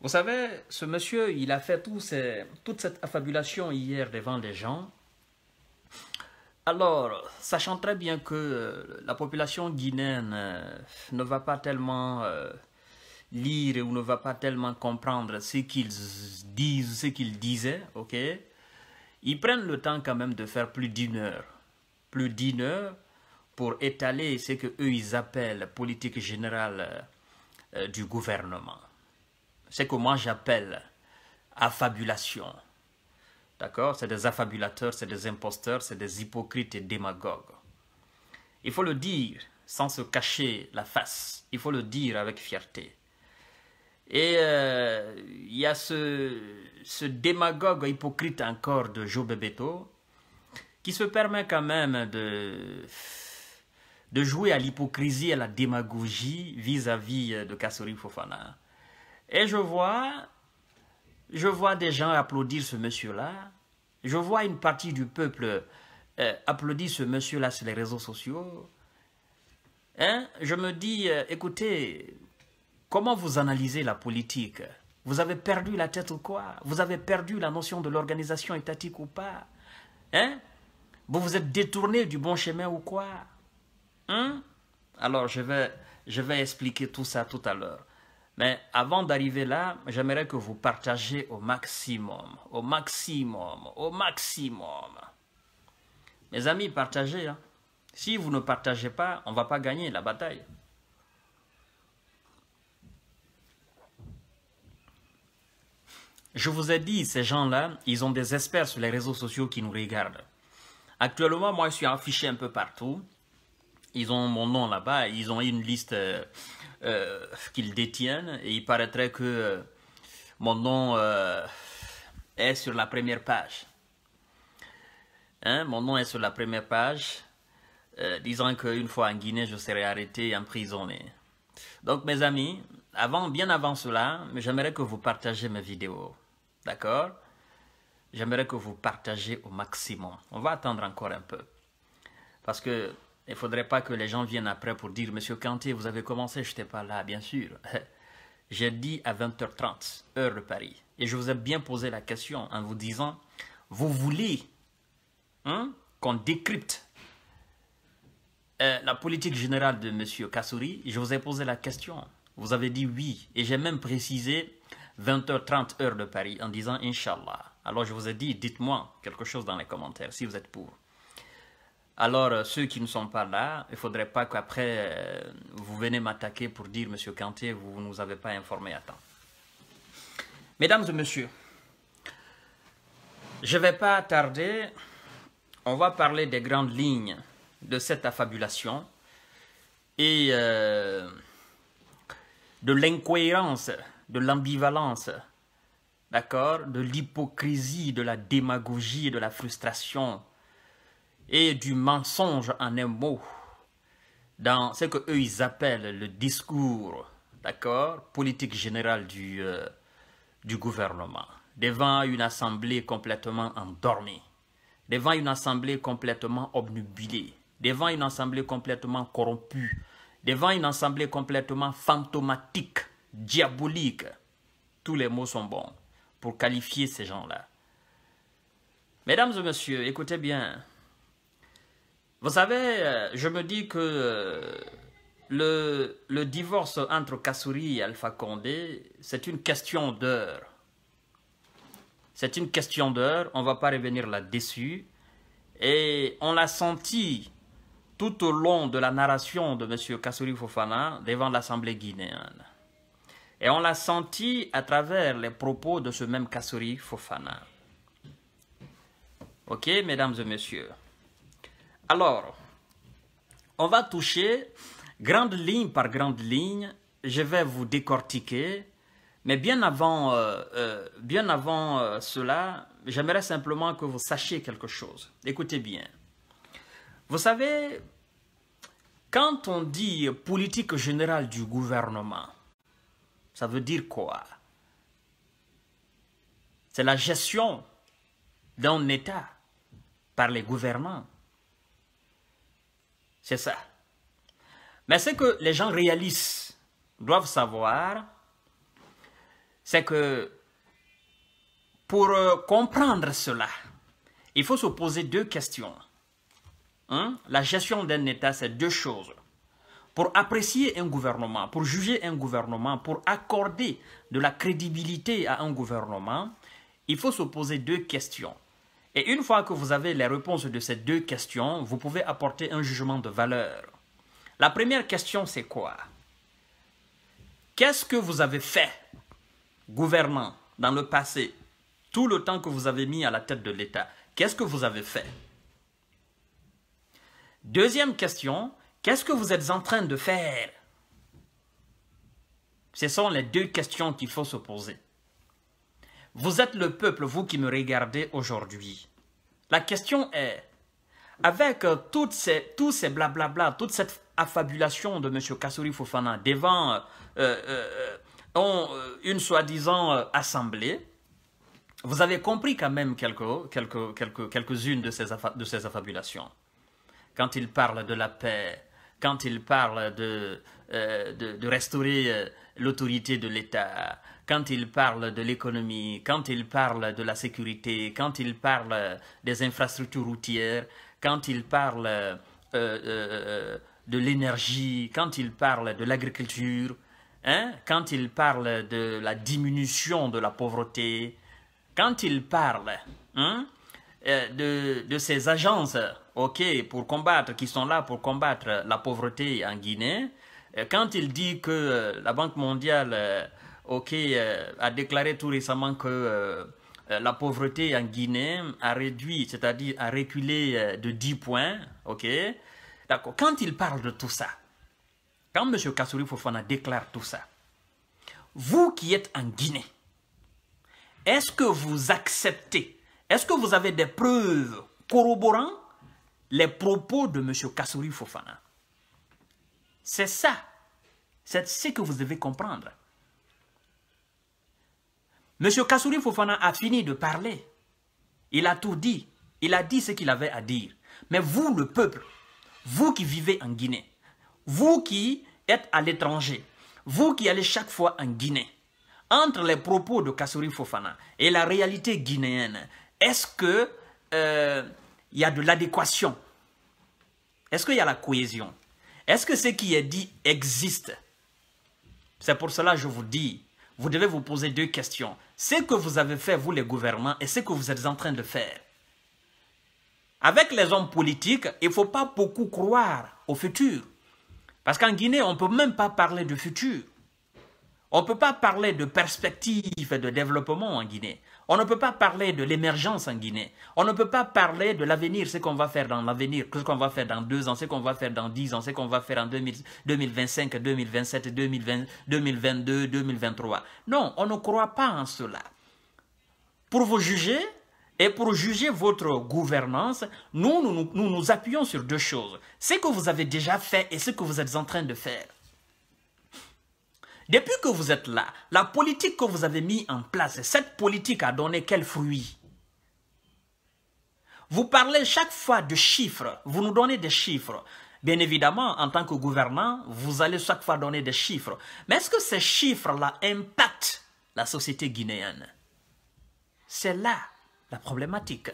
Vous savez, ce monsieur, il a fait toute cette affabulation hier devant les gens. Alors, sachant très bien que euh, la population guinéenne euh, ne va pas tellement euh, lire ou ne va pas tellement comprendre ce qu'ils disent, ce qu'ils disaient, ok Ils prennent le temps quand même de faire plus d'une heure. Plus d'une heure pour étaler ce que eux ils appellent politique générale du gouvernement c'est comment j'appelle affabulation. D'accord C'est des affabulateurs, c'est des imposteurs, c'est des hypocrites et démagogues. Il faut le dire sans se cacher la face. Il faut le dire avec fierté. Et euh, il y a ce, ce, démagogue hypocrite encore de Joe Bebeto qui se permet quand même de, de jouer à l'hypocrisie et à la démagogie vis-à-vis de Kassori Fofana. Et je vois, je vois des gens applaudir ce monsieur-là. Je vois une partie du peuple euh, applaudir ce monsieur-là sur les réseaux sociaux. Hein? Je me dis, euh, écoutez, comment vous analysez la politique Vous avez perdu la tête ou quoi Vous avez perdu la notion de l'organisation étatique ou pas hein? Vous vous êtes détourné du bon chemin ou quoi hein? Alors, je vais, je vais expliquer tout ça tout à l'heure. Mais avant d'arriver là, j'aimerais que vous partagez au maximum, au maximum, au maximum. Mes amis, partagez. Hein. Si vous ne partagez pas, on ne va pas gagner la bataille. Je vous ai dit, ces gens-là, ils ont des experts sur les réseaux sociaux qui nous regardent. Actuellement, moi, je suis affiché un peu partout. Ils ont mon nom là-bas, ils ont une liste euh, euh, qu'ils détiennent. Et il paraîtrait que euh, mon nom euh, est sur la première page. Hein, mon nom est sur la première page, euh, disant qu'une fois en Guinée, je serai arrêté et emprisonné. Donc mes amis, avant, bien avant cela, j'aimerais que vous partagez mes vidéos. D'accord J'aimerais que vous partagez au maximum. On va attendre encore un peu. Parce que il ne faudrait pas que les gens viennent après pour dire Monsieur Kanté, vous avez commencé, je n'étais pas là, bien sûr. J'ai dit à 20h30, heure de Paris. Et je vous ai bien posé la question en vous disant Vous voulez hein, qu'on décrypte euh, la politique générale de Monsieur Kassouri Je vous ai posé la question. Vous avez dit oui. Et j'ai même précisé 20h30, heure de Paris, en disant Inch'Allah. Alors je vous ai dit Dites-moi quelque chose dans les commentaires si vous êtes pour. Alors, euh, ceux qui ne sont pas là, il ne faudrait pas qu'après, euh, vous venez m'attaquer pour dire, Monsieur Canté, vous ne nous avez pas informé à temps. Mesdames et messieurs, je ne vais pas tarder. On va parler des grandes lignes de cette affabulation et euh, de l'incohérence, de l'ambivalence, d'accord, de l'hypocrisie, de la démagogie, de la frustration, et du mensonge en un mot dans ce que eux ils appellent le discours, d'accord, politique générale du, euh, du gouvernement, devant une assemblée complètement endormie, devant une assemblée complètement obnubilée, devant une assemblée complètement corrompue, devant une assemblée complètement fantomatique, diabolique. Tous les mots sont bons pour qualifier ces gens-là. Mesdames et messieurs, écoutez bien, vous savez, euh, je me dis que euh, le, divorce entre Kassouri et Alpha Condé, c'est une question d'heure. C'est une question d'heure, on ne va pas revenir là-dessus. Et on l'a senti tout au long de la narration de M. Kassouri Fofana devant l'Assemblée guinéenne. Et on l'a senti à travers les propos de ce même Kassouri Fofana. Ok, mesdames et messieurs alors, on va toucher grande ligne par grande ligne. Je vais vous décortiquer. Mais bien avant, euh, euh, euh, cela, j'aimerais simplement que vous sachiez quelque chose. Écoutez bien. Vous savez, quand on dit politique générale du gouvernement, ça veut dire quoi C'est la gestion d'un État par les gouvernements. C'est ça. Mais ce que les gens réalistes doivent savoir, c'est que pour euh, comprendre cela, il faut se poser deux questions. La gestion d'un État, c'est deux choses. Pour apprécier un gouvernement, pour juger un gouvernement, pour accorder de la crédibilité à un gouvernement, il faut se poser deux questions. Et une fois que vous avez les réponses de ces deux questions, vous pouvez apporter un jugement de valeur. La première question, c'est quoi Qu'est-ce que vous avez fait, gouvernant, dans le passé, tout le temps que vous avez mis à la tête de l'État Qu'est-ce que vous avez fait Deuxième question, qu'est-ce que vous êtes en train de faire Ce sont les deux questions qu'il faut se poser. Vous êtes le peuple, vous qui me regardez aujourd'hui. La question est, avec euh, toutes ces, tous ces blablabla, toute cette affabulation de M. Kassouri Fofana devant euh, euh, une soi-disant assemblée, vous avez compris quand même quelques-unes de, ces de ces affabulations. Quand il parle de la paix, quand il parle de, de, restaurer l'autorité de l'État, quand il parle de l'économie, quand il parle de la sécurité, quand il parle des infrastructures routières, quand il parle euh, euh, de l'énergie, quand il parle de l'agriculture, hein, quand il parle de la diminution de la pauvreté, quand il parle hein, euh, de, ces agences pour combattre, qui sont là pour combattre la pauvreté en Guinée, quand il dit que la Banque mondiale Ok euh, a déclaré tout récemment que euh, euh, la pauvreté en Guinée a réduit, c'est-à-dire a reculé de 10 points. Ok, D'accord. Quand il parle de tout ça, quand M. Kassouri Fofana déclare tout ça, vous qui êtes en Guinée, est-ce que vous acceptez, est-ce que vous avez des preuves corroborant les propos de M. Kassouri Fofana C'est ça, c'est ce que vous devez comprendre. Monsieur Kassouri Fofana a fini de parler. Il a tout dit. Il a dit ce qu'il avait à dire. Mais vous, le peuple, vous qui vivez en Guinée, vous qui êtes à l'étranger, vous qui allez chaque fois en Guinée, entre les propos de Kassouri Fofana et la réalité guinéenne, est-ce que euh, il y a de l'adéquation Est-ce qu'il y a la cohésion Est-ce que ce qui est dit existe C'est pour cela que je vous dis, vous devez vous poser deux questions. Ce que vous avez fait, vous les gouvernements, et ce que vous êtes en train de faire. Avec les hommes politiques, il ne faut pas beaucoup croire au futur. Parce qu'en Guinée, on ne peut même pas parler de futur. On ne peut pas parler de perspectives et de développement en Guinée. On ne peut pas parler de l'émergence en Guinée. On ne peut pas parler de l'avenir, ce qu'on va faire dans l'avenir, ce qu'on va faire dans deux ans, ce qu'on va faire dans dix ans, ce qu'on va faire en 2025, 2027, 2022, 2023. Non, on ne croit pas en cela. Pour vous juger et pour juger votre gouvernance, nous nous, nous, nous appuyons sur deux choses. Ce que vous avez déjà fait et ce que vous êtes en train de faire. Depuis que vous êtes là, la politique que vous avez mise en place, cette politique a donné quel fruit Vous parlez chaque fois de chiffres, vous nous donnez des chiffres. Bien évidemment, en tant que gouvernant, vous allez chaque fois donner des chiffres. Mais est-ce que ces chiffres-là impactent la société guinéenne C'est là la problématique.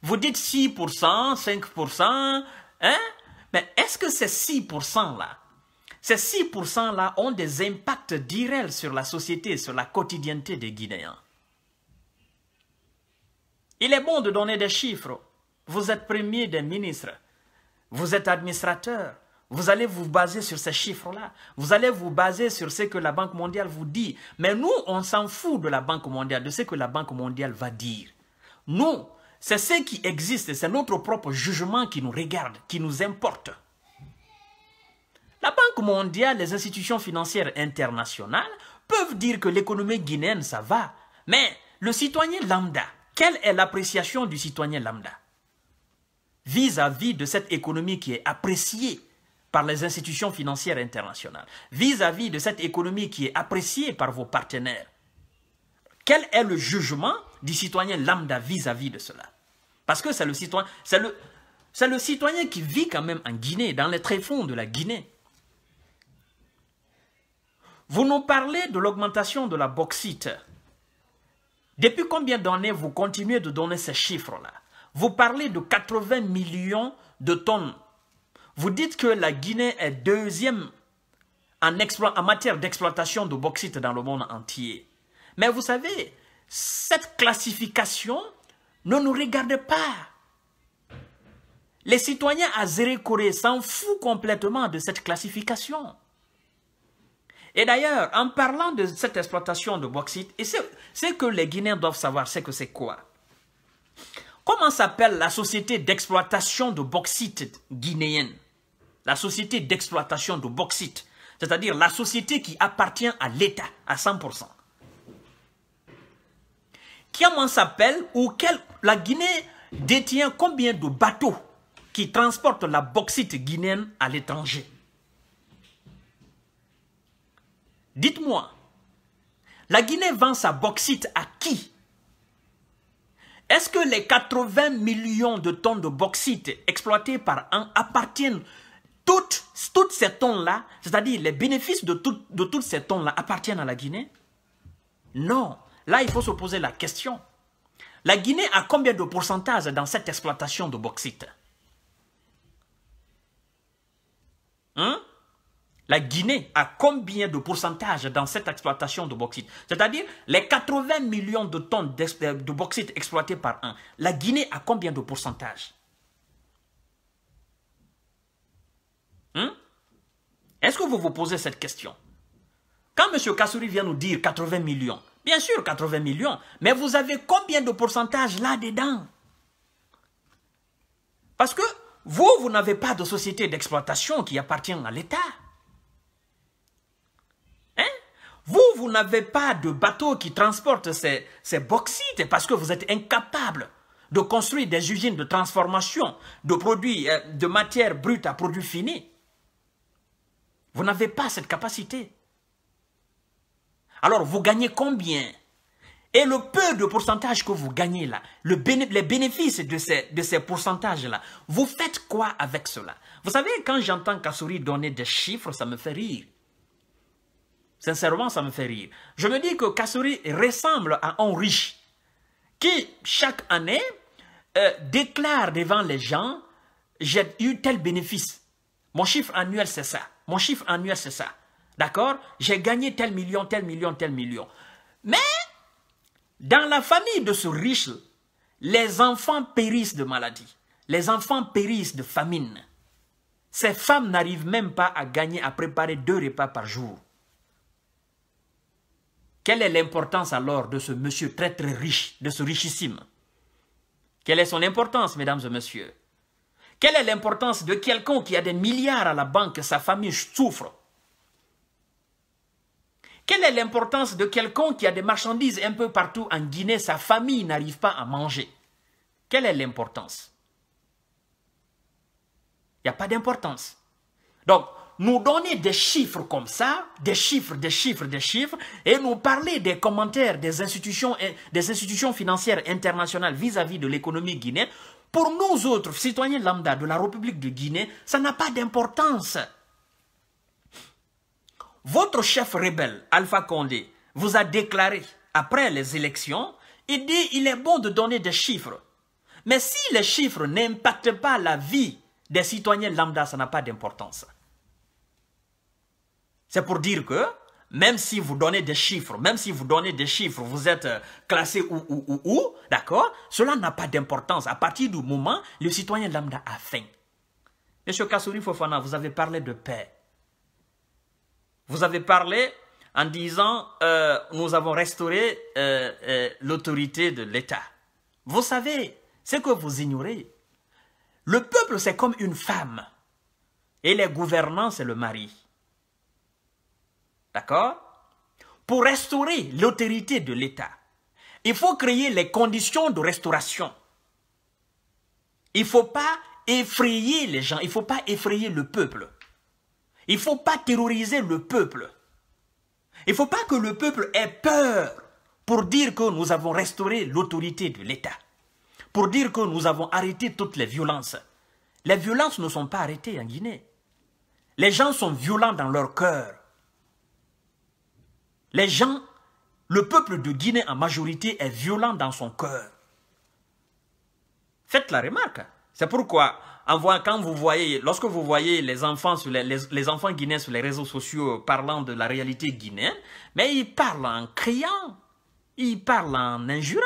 Vous dites 6%, 5%, hein? Mais est-ce que ces 6%-là ces 6%-là ont des impacts directs sur la société, sur la quotidienneté des Guinéens. Il est bon de donner des chiffres. Vous êtes premier des ministres, vous êtes administrateur, vous allez vous baser sur ces chiffres-là. Vous allez vous baser sur ce que la Banque mondiale vous dit. Mais nous, on s'en fout de la Banque mondiale, de ce que la Banque mondiale va dire. Nous, c'est ce qui existe, c'est notre propre jugement qui nous regarde, qui nous importe. La Banque mondiale, les institutions financières internationales peuvent dire que l'économie guinéenne, ça va. Mais le citoyen lambda, quelle est l'appréciation du citoyen lambda vis-à-vis de cette économie qui est appréciée par les institutions financières internationales, vis-à-vis de cette économie qui est appréciée par vos partenaires. Quel est le jugement du citoyen lambda vis-à-vis de cela Parce que c'est le, citoyen, le, le citoyen qui vit quand même en Guinée, dans les tréfonds de la Guinée. Vous nous parlez de l'augmentation de la bauxite. Depuis combien d'années vous continuez de donner ces chiffres-là Vous parlez de 80 millions de tonnes. Vous dites que la Guinée est deuxième en, matière d'exploitation de bauxite dans le monde entier. Mais vous savez, cette classification ne nous regarde pas. Les citoyens azéré-corée s'en foutent complètement de cette classification. Et d'ailleurs, en parlant de cette exploitation de bauxite, et c'est que les Guinéens doivent savoir, c'est que c'est quoi Comment s'appelle la société d'exploitation de bauxite guinéenne La société d'exploitation de bauxite, c'est-à-dire la société qui appartient à l'État à 100%. Comment s'appelle ou la Guinée détient combien de bateaux qui transportent la bauxite guinéenne à l'étranger Dites-moi, la Guinée vend sa bauxite à qui Est-ce que les 80 millions de tonnes de bauxite exploitées par an appartiennent toutes, toutes ces tonnes-là, c'est-à-dire les bénéfices de, de toutes ces tonnes-là appartiennent à la Guinée Non. Là, il faut se poser la question. La Guinée a combien de pourcentage dans cette exploitation de bauxite Hein la Guinée a combien de pourcentage dans cette exploitation de bauxite C'est-à-dire les 80 millions de tonnes de bauxite exploitées par an. La Guinée a combien de pourcentage hein? Est-ce que vous vous posez cette question Quand M. Kassouri vient nous dire 80 millions, bien sûr 80 millions, mais vous avez combien de pourcentage là-dedans Parce que vous, vous n'avez pas de société d'exploitation qui appartient à l'État. vous n'avez pas de bateau qui transporte ces, ces bauxites parce que vous êtes incapable de construire des usines de transformation de produits, euh, de matières brutes à produits finis. Vous n'avez pas cette capacité. Alors, vous gagnez combien Et le peu de pourcentage que vous gagnez là, le les bénéfices de ces, de ces pourcentages-là, vous faites quoi avec cela Vous savez, quand j'entends Kassouri donner des chiffres, ça me fait rire. Sincèrement, ça me fait rire. Je me dis que Kassouri ressemble à un riche qui, chaque année, euh, déclare devant les gens « j'ai eu tel bénéfice ». Mon chiffre annuel, c'est ça. Mon chiffre annuel, c'est ça. D'accord J'ai gagné tel million, tel million, tel million. Mais, dans la famille de ce riche, les enfants périssent de maladie. Les enfants périssent de famine. Ces femmes n'arrivent même pas à gagner, à préparer deux repas par jour. Quelle est l'importance alors de ce monsieur très très riche, de ce richissime Quelle est son importance, mesdames et messieurs Quelle est l'importance de quelqu'un qui a des milliards à la banque, sa famille souffre Quelle est l'importance de quelqu'un qui a des marchandises un peu partout en Guinée, sa famille n'arrive pas à manger Quelle est l'importance Il n'y a pas d'importance. Donc, nous donner des chiffres comme ça, des chiffres, des chiffres, des chiffres, et nous parler des commentaires des institutions, eh, des institutions financières internationales vis-à-vis de l'économie guinéenne, pour nous autres, citoyens lambda de la République de Guinée, ça n'a pas d'importance. Votre chef rebelle, Alpha Condé, vous a déclaré, après les élections, il dit il est bon de donner des chiffres. Mais si les chiffres n'impactent pas la vie des citoyens lambda, ça n'a pas d'importance. C'est pour dire que même si vous donnez des chiffres, même si vous donnez des chiffres, vous êtes euh, classé ou, ou, ou, ou d'accord Cela n'a pas d'importance. À partir du moment, le citoyen lambda a faim. Monsieur Kassouri Fofana, vous avez parlé de paix. Vous avez parlé en disant euh, nous avons restauré euh, l'autorité de l'État. Vous savez, ce que vous ignorez, le peuple c'est comme une femme et les gouvernants c'est le mari. D'accord Pour restaurer l'autorité de l'État, il faut créer les conditions de restauration. Il ne faut pas effrayer les gens, il ne faut pas effrayer le peuple. Il ne faut pas terroriser le peuple. Il ne faut pas que le peuple ait peur pour dire que nous avons restauré l'autorité de l'État. Pour dire que nous avons arrêté toutes les violences. Les violences ne sont pas arrêtées en Guinée. Les gens sont violents dans leur cœur. Les gens, le peuple de Guinée en majorité est violent dans son cœur. Faites la remarque. C'est pourquoi, quand vous voyez, lorsque vous voyez les enfants, sur les, enfants guinéens sur les réseaux sociaux parlant de la réalité guinéenne, mais ils parlent en criant, ils parlent en injurant,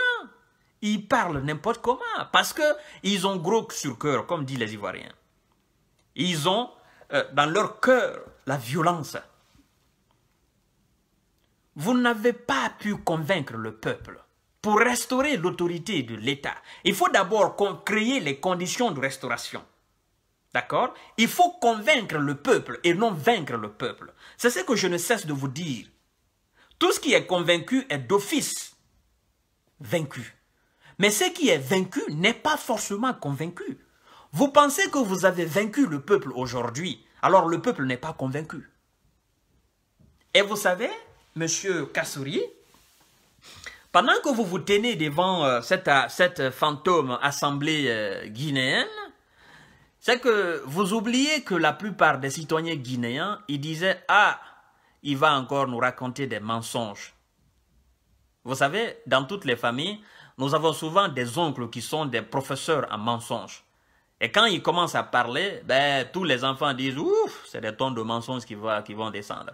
ils parlent n'importe comment, parce qu'ils ont gros sur cœur, comme disent les Ivoiriens. Ils ont euh, dans leur cœur la violence vous n'avez pas pu convaincre le peuple. Pour restaurer l'autorité de l'État, il faut d'abord créer les conditions de restauration. D'accord Il faut convaincre le peuple et non vaincre le peuple. C'est ce que je ne cesse de vous dire. Tout ce qui est convaincu est d'office vaincu. Mais ce qui est vaincu n'est pas forcément convaincu. Vous pensez que vous avez vaincu le peuple aujourd'hui, alors le peuple n'est pas convaincu. Et vous savez, Monsieur Kassouri, pendant que vous vous tenez devant euh, euh, cette, fantôme assemblée euh, guinéenne, c'est que vous oubliez que la plupart des citoyens guinéens, ils disaient « Ah, il va encore nous raconter des mensonges ». Vous savez, dans toutes les familles, nous avons souvent des oncles qui sont des professeurs en mensonges. Et quand ils commencent à parler, ben, tous les enfants disent « Ouf, c'est des tons de mensonges qui, va, qui vont descendre ».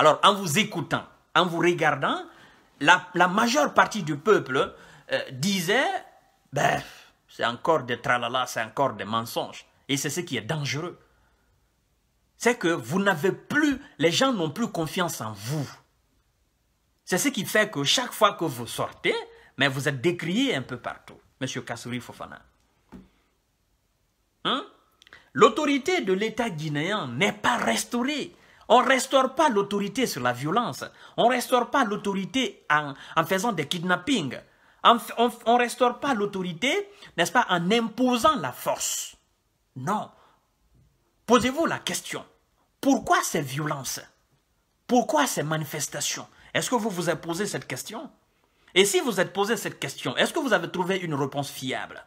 Alors, en vous écoutant, en vous regardant, la, majeure partie du peuple euh, disait, ben, c'est encore des tralala, c'est encore des mensonges. Et c'est ce qui est dangereux. C'est que vous n'avez plus, les gens n'ont plus confiance en vous. C'est ce qui fait que chaque fois que vous sortez, mais vous êtes décrié un peu partout, Monsieur Kassouri Fofana. Hein? L'autorité de l'État guinéen n'est pas restaurée. On ne restaure pas l'autorité sur la violence. On ne restaure pas l'autorité en, faisant des kidnappings. On ne restaure pas l'autorité, n'est-ce pas, en imposant la force. Non. Posez-vous la question. Pourquoi ces violences Pourquoi ces manifestations Est-ce que vous vous êtes posé cette question Et si vous êtes posé cette question, est-ce que vous avez trouvé une réponse fiable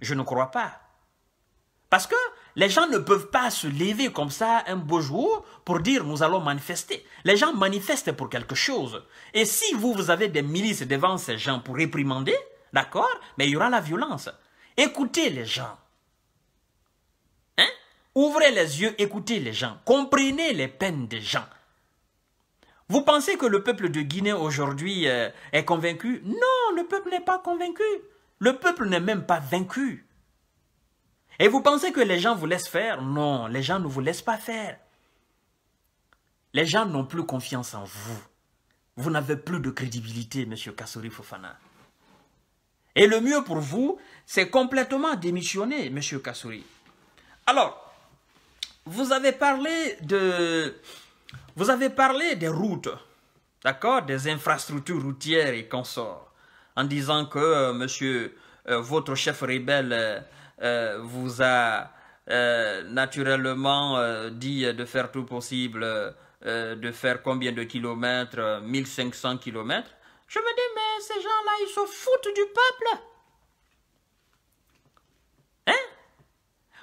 Je ne crois pas. Parce que les gens ne peuvent pas se lever comme ça un beau jour pour dire nous allons manifester. Les gens manifestent pour quelque chose. Et si vous, vous avez des milices devant ces gens pour réprimander, d'accord, mais il y aura la violence. Écoutez les gens. Hein? Ouvrez les yeux, écoutez les gens. Comprenez les peines des gens. Vous pensez que le peuple de Guinée aujourd'hui euh, est convaincu Non, le peuple n'est pas convaincu. Le peuple n'est même pas vaincu. Et vous pensez que les gens vous laissent faire Non, les gens ne vous laissent pas faire. Les gens n'ont plus confiance en vous. Vous n'avez plus de crédibilité, Monsieur Kassouri Fofana. Et le mieux pour vous, c'est complètement démissionner, Monsieur Kassouri. Alors, vous avez parlé de... Vous avez parlé des routes, d'accord Des infrastructures routières et consorts. En disant que, euh, monsieur, euh, votre chef rebelle... Euh, euh, vous a euh, naturellement euh, dit de faire tout possible, de faire combien de kilomètres 1500 kilomètres. Je me dis, mais ces gens-là, ils se foutent du peuple. Hein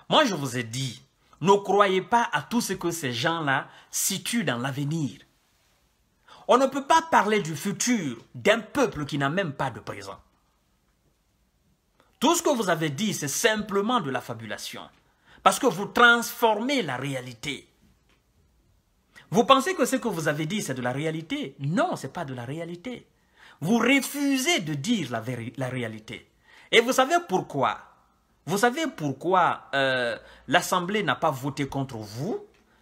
Moi, je vous ai dit, ne croyez pas à tout ce que ces gens-là situent dans l'avenir. On ne peut pas parler du futur d'un peuple qui n'a même pas de présent. Tout ce que vous avez dit, c'est simplement de la fabulation. Parce que vous transformez la réalité. Vous pensez que ce que vous avez dit, c'est de la réalité Non, ce n'est pas de la réalité. Vous refusez de dire la, la réalité. Et vous savez pourquoi Vous savez pourquoi euh, l'Assemblée n'a pas voté contre vous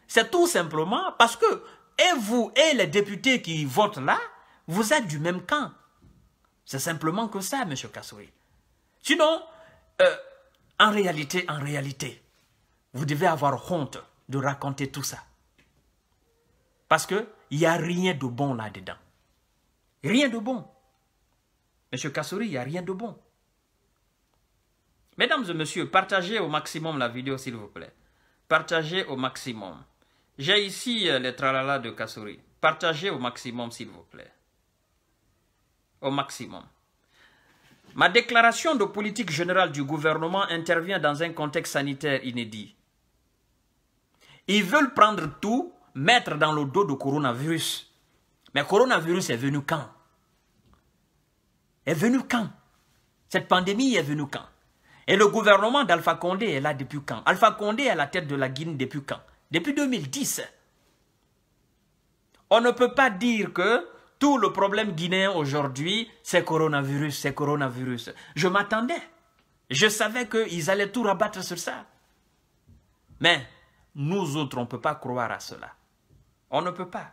C'est tout simplement parce que et vous et les députés qui votent là, vous êtes du même camp. C'est simplement que ça, M. Kassoui. Sinon, euh, en réalité, en réalité, vous devez avoir honte de raconter tout ça. Parce qu'il n'y a rien de bon là-dedans. Rien de bon. Monsieur Kassouri, il n'y a rien de bon. Mesdames et messieurs, partagez au maximum la vidéo, s'il vous plaît. Partagez au maximum. J'ai ici euh, les tralala de Kassouri. Partagez au maximum, s'il vous plaît. Au maximum. Ma déclaration de politique générale du gouvernement intervient dans un contexte sanitaire inédit. Ils veulent prendre tout, mettre dans le dos du coronavirus. Mais coronavirus est venu quand Est venu quand Cette pandémie est venue quand Et le gouvernement d'Alpha Condé est là depuis quand Alpha Condé est à la tête de la Guinée depuis quand Depuis 2010. On ne peut pas dire que tout le problème guinéen aujourd'hui, c'est coronavirus, c'est coronavirus. Je m'attendais. Je savais qu'ils allaient tout rabattre sur ça. Mais nous autres, on ne peut pas croire à cela. On ne peut pas.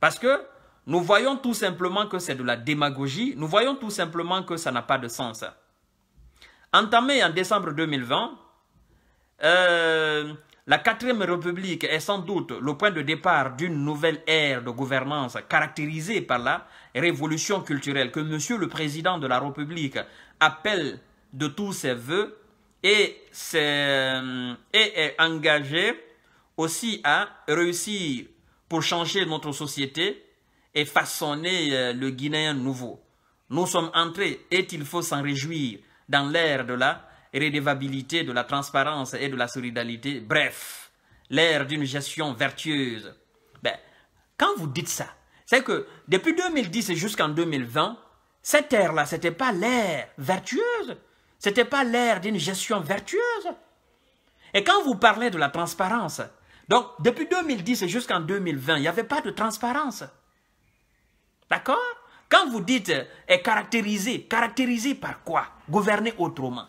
Parce que nous voyons tout simplement que c'est de la démagogie. Nous voyons tout simplement que ça n'a pas de sens. Entamé en décembre 2020, euh, la quatrième république est sans doute le point de départ d'une nouvelle ère de gouvernance caractérisée par la révolution culturelle que monsieur le président de la République appelle de tous ses voeux et est, euh, et est engagé aussi à réussir pour changer notre société et façonner euh, le Guinéen nouveau. Nous sommes entrés, et il faut s'en réjouir, dans l'ère de la redevabilité, de la transparence et de la solidarité, bref, l'ère d'une gestion vertueuse. Ben, quand vous dites ça, c'est que depuis 2010 jusqu'en 2020, cette ère-là, ce n'était pas l'ère vertueuse, ce n'était pas l'ère d'une gestion vertueuse. Et quand vous parlez de la transparence, donc depuis 2010 jusqu'en 2020, il n'y avait pas de transparence. D'accord Quand vous dites est caractérisé, caractérisé par quoi Gouverner autrement.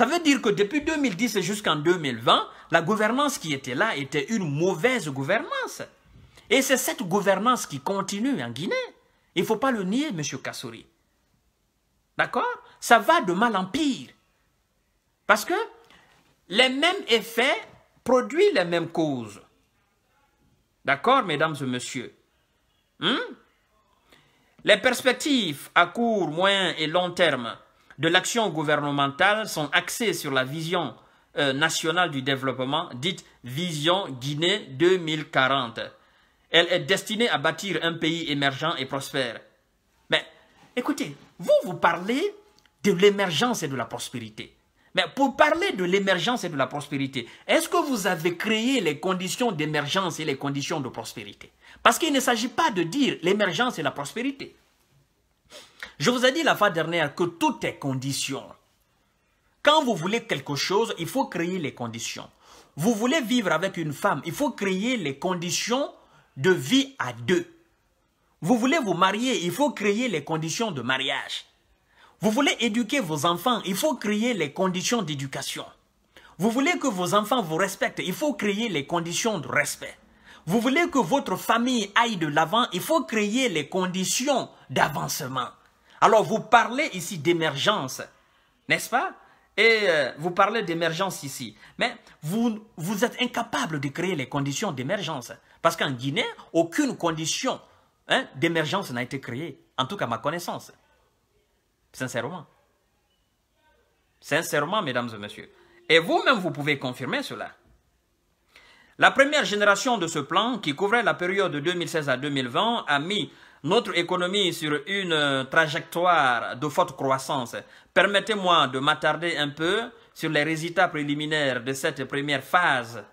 Ça veut dire que depuis 2010 jusqu'en 2020, la gouvernance qui était là était une mauvaise gouvernance. Et c'est cette gouvernance qui continue en Guinée. Il ne faut pas le nier, M. Kassouri. D'accord Ça va de mal en pire. Parce que les mêmes effets produisent les mêmes causes. D'accord, mesdames et messieurs hmm Les perspectives à court, moyen et long terme de l'action gouvernementale sont axés sur la vision euh, nationale du développement, dite Vision Guinée 2040. Elle est destinée à bâtir un pays émergent et prospère. Mais écoutez, vous, vous parlez de l'émergence et de la prospérité. Mais pour parler de l'émergence et de la prospérité, est-ce que vous avez créé les conditions d'émergence et les conditions de prospérité Parce qu'il ne s'agit pas de dire l'émergence et la prospérité. Je vous ai dit la fois dernière que tout est condition. Quand vous voulez quelque chose, il faut créer les conditions. Vous voulez vivre avec une femme, il faut créer les conditions de vie à deux. Vous voulez vous marier, il faut créer les conditions de mariage. Vous voulez éduquer vos enfants, il faut créer les conditions d'éducation. Vous voulez que vos enfants vous respectent, il faut créer les conditions de respect. Vous voulez que votre famille aille de l'avant, il faut créer les conditions d'avancement. Alors vous parlez ici d'émergence, n'est-ce pas Et euh, vous parlez d'émergence ici. Mais vous, vous êtes incapable de créer les conditions d'émergence. Parce qu'en Guinée, aucune condition hein, d'émergence n'a été créée. En tout cas, à ma connaissance. Sincèrement. Sincèrement, mesdames et messieurs. Et vous-même, vous pouvez confirmer cela. La première génération de ce plan, qui couvrait la période de 2016 à 2020, a mis notre économie sur une euh, trajectoire de forte croissance. Permettez-moi de m'attarder un peu sur les résultats préliminaires de cette première phase.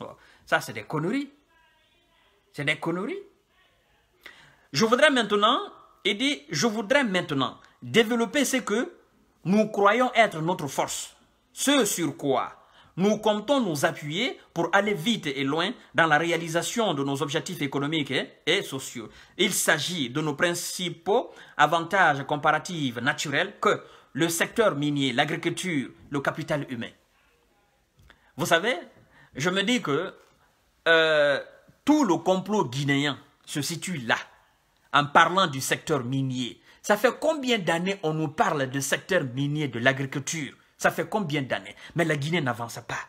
Oh, ça, c'est des conneries. C'est des conneries. Je voudrais maintenant, et je voudrais maintenant développer ce que nous croyons être notre force. Ce sur quoi nous comptons nous appuyer pour aller vite et loin dans la réalisation de nos objectifs économiques et sociaux. Il s'agit de nos principaux avantages comparatifs naturels que le secteur minier, l'agriculture, le capital humain. Vous savez, je me dis que euh, tout le complot guinéen se situe là, en parlant du secteur minier. Ça fait combien d'années on nous parle du secteur minier de l'agriculture ça fait combien d'années Mais la Guinée n'avance pas.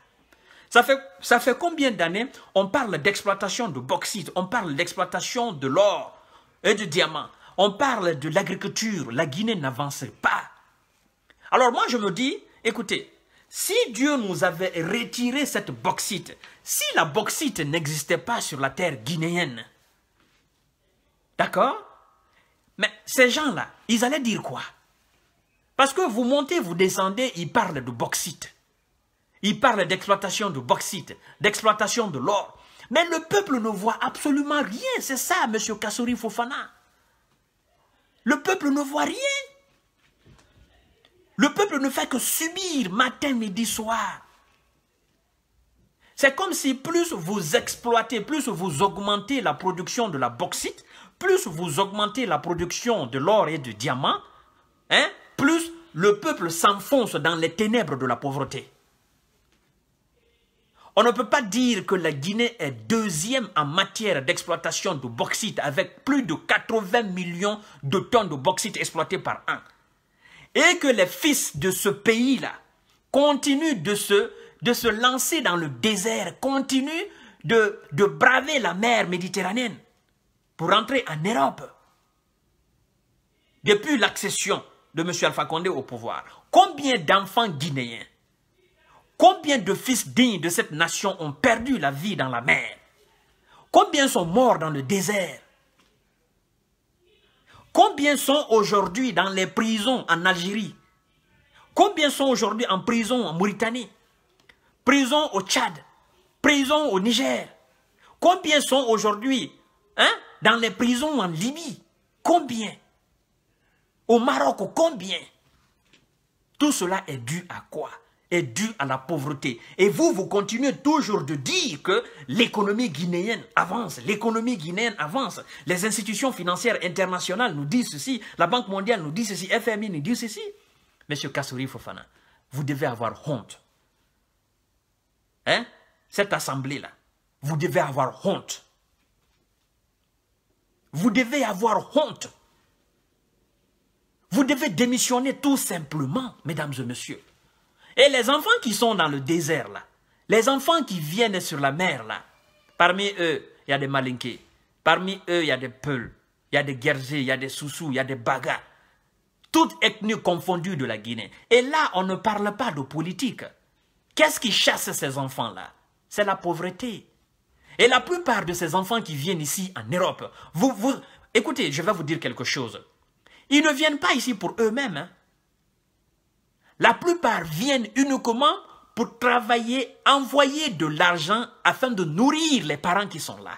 Ça fait, ça fait combien d'années on parle d'exploitation de bauxite, on parle d'exploitation de l'or et de diamants, on parle de l'agriculture, la Guinée n'avance pas. Alors moi je me dis, écoutez, si Dieu nous avait retiré cette bauxite, si la bauxite n'existait pas sur la terre guinéenne, d'accord Mais ces gens-là, ils allaient dire quoi parce que vous montez, vous descendez, ils parlent de bauxite. Ils parlent d'exploitation de bauxite, d'exploitation de l'or. Mais le peuple ne voit absolument rien. C'est ça, M. Kassouri Fofana. Le peuple ne voit rien. Le peuple ne fait que subir matin, midi, soir. C'est comme si plus vous exploitez, plus vous augmentez la production de la bauxite, plus vous augmentez la production de l'or et de diamants, hein, plus le peuple s'enfonce dans les ténèbres de la pauvreté. On ne peut pas dire que la Guinée est deuxième en matière d'exploitation de bauxite avec plus de 80 millions de tonnes de bauxite exploitées par an. Et que les fils de ce pays-là continuent de se, de se lancer dans le désert, continuent de, de braver la mer méditerranéenne pour entrer en Europe. Depuis l'accession de M. Alpha Condé au pouvoir, combien d'enfants guinéens, combien de fils dignes de cette nation ont perdu la vie dans la mer Combien sont morts dans le désert Combien sont aujourd'hui dans les prisons en Algérie Combien sont aujourd'hui en prison en Mauritanie Prison au Tchad Prison au Niger Combien sont aujourd'hui hein, dans les prisons en Libye Combien au Maroc, combien Tout cela est dû à quoi Est dû à la pauvreté. Et vous, vous continuez toujours de dire que l'économie guinéenne avance, l'économie guinéenne avance. Les institutions financières internationales nous disent ceci, la Banque mondiale nous dit ceci, FMI nous dit ceci. Monsieur Kassouri Fofana, vous devez avoir honte. Hein Cette assemblée-là, vous devez avoir honte. Vous devez avoir honte. Vous devez démissionner tout simplement, mesdames et messieurs. Et les enfants qui sont dans le désert, là, les enfants qui viennent sur la mer, là, parmi eux, il y a des malinqués, parmi eux, il y a des peuls, il y a des Guerzé, il y a des soussous, il y a des bagas, toutes ethnies confondues de la Guinée. Et là, on ne parle pas de politique. Qu'est-ce qui chasse ces enfants-là C'est la pauvreté. Et la plupart de ces enfants qui viennent ici en Europe, vous, vous, écoutez, je vais vous dire quelque chose. Ils ne viennent pas ici pour eux-mêmes. Hein. La plupart viennent uniquement pour travailler, envoyer de l'argent afin de nourrir les parents qui sont là.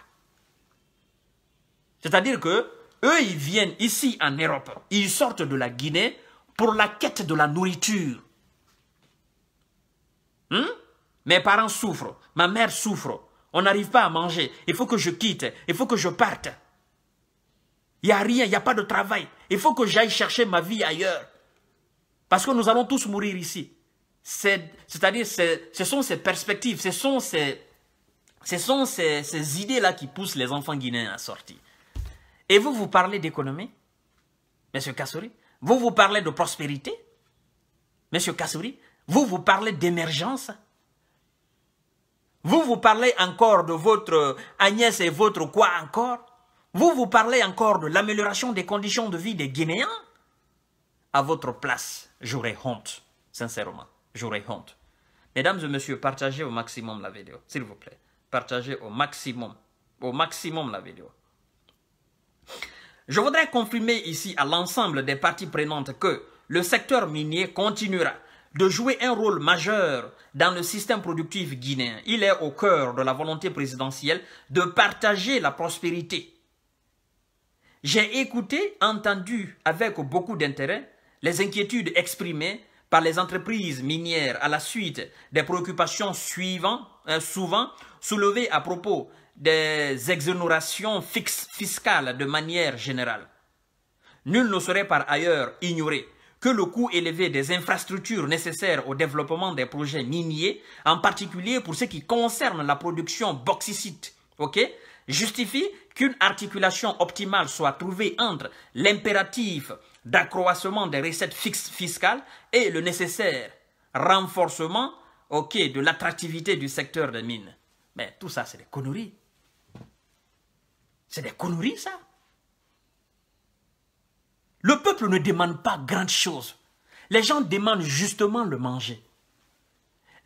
C'est-à-dire que eux, ils viennent ici en Europe. Ils sortent de la Guinée pour la quête de la nourriture. Hmm? Mes parents souffrent, ma mère souffre, on n'arrive pas à manger, il faut que je quitte, il faut que je parte. Il n'y a rien, il n'y a pas de travail. Il faut que j'aille chercher ma vie ailleurs. Parce que nous allons tous mourir ici. C'est-à-dire, ce sont ces perspectives, ce sont ces, ce sont ces, idées-là qui poussent les enfants guinéens à sortir. Et vous, vous parlez d'économie, Monsieur Kassouri. Vous, vous parlez de prospérité, Monsieur Kassouri. Vous, vous parlez d'émergence. Vous, vous parlez encore de votre euh, Agnès et votre quoi encore vous, vous parlez encore de l'amélioration des conditions de vie des Guinéens À votre place, j'aurais honte, sincèrement, j'aurais honte. Mesdames et messieurs, partagez au maximum la vidéo, s'il vous plaît. Partagez au maximum, au maximum la vidéo. Je voudrais confirmer ici à l'ensemble des parties prenantes que le secteur minier continuera de jouer un rôle majeur dans le système productif guinéen. Il est au cœur de la volonté présidentielle de partager la prospérité j'ai écouté, entendu avec beaucoup d'intérêt les inquiétudes exprimées par les entreprises minières à la suite des préoccupations suivant, euh, souvent soulevées à propos des exonérations fiscales de manière générale. Nul ne saurait par ailleurs ignorer que le coût élevé des infrastructures nécessaires au développement des projets miniers, en particulier pour ce qui concerne la production bauxite, ok justifie qu'une articulation optimale soit trouvée entre l'impératif d'accroissement des recettes fixes fiscales et le nécessaire renforcement de l'attractivité du secteur des mines. Mais tout ça, c'est des conneries. C'est des conneries, ça. Le peuple ne demande pas grand-chose. Les gens demandent justement le manger.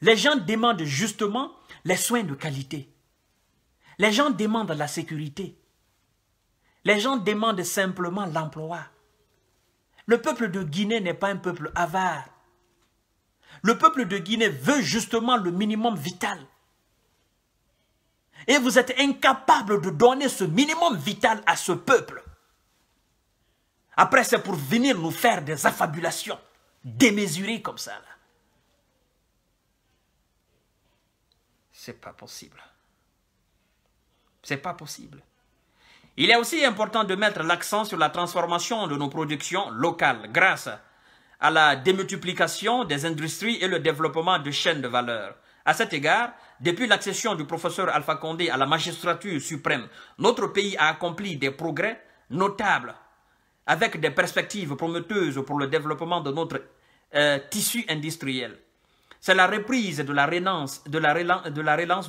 Les gens demandent justement les soins de qualité. Les gens demandent la sécurité. Les gens demandent simplement l'emploi. Le peuple de Guinée n'est pas un peuple avare. Le peuple de Guinée veut justement le minimum vital. Et vous êtes incapable de donner ce minimum vital à ce peuple. Après, c'est pour venir nous faire des affabulations démesurées comme ça. Ce C'est pas possible. Ce n'est pas possible. Il est aussi important de mettre l'accent sur la transformation de nos productions locales grâce à la démultiplication des industries et le développement de chaînes de valeur. À cet égard, depuis l'accession du professeur Alpha Condé à la magistrature suprême, notre pays a accompli des progrès notables avec des perspectives prometteuses pour le développement de notre euh, tissu industriel. C'est la reprise de la relance, de la de la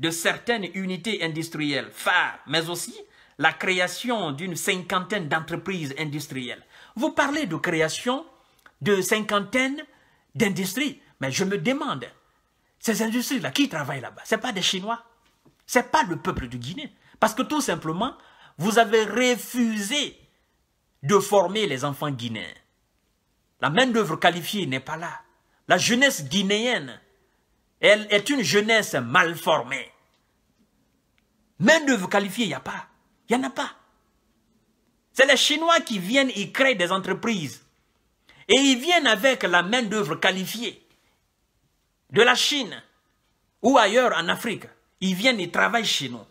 de certaines unités industrielles phares, mais aussi la création d'une cinquantaine d'entreprises industrielles. Vous parlez de création de cinquantaine d'industries, mais je me demande, ces industries-là, qui travaillent là-bas Ce pas des Chinois, ce n'est pas le peuple du Guinée. Parce que tout simplement, vous avez refusé de former les enfants guinéens. La main-d'œuvre qualifiée n'est pas là. La jeunesse guinéenne, elle est une jeunesse mal formée. Main d'œuvre qualifiée, il n'y a pas. Il n'y en a pas. C'est les Chinois qui viennent, et créent des entreprises. Et ils viennent avec la main d'œuvre qualifiée de la Chine ou ailleurs en Afrique. Ils viennent, et travaillent chez nous.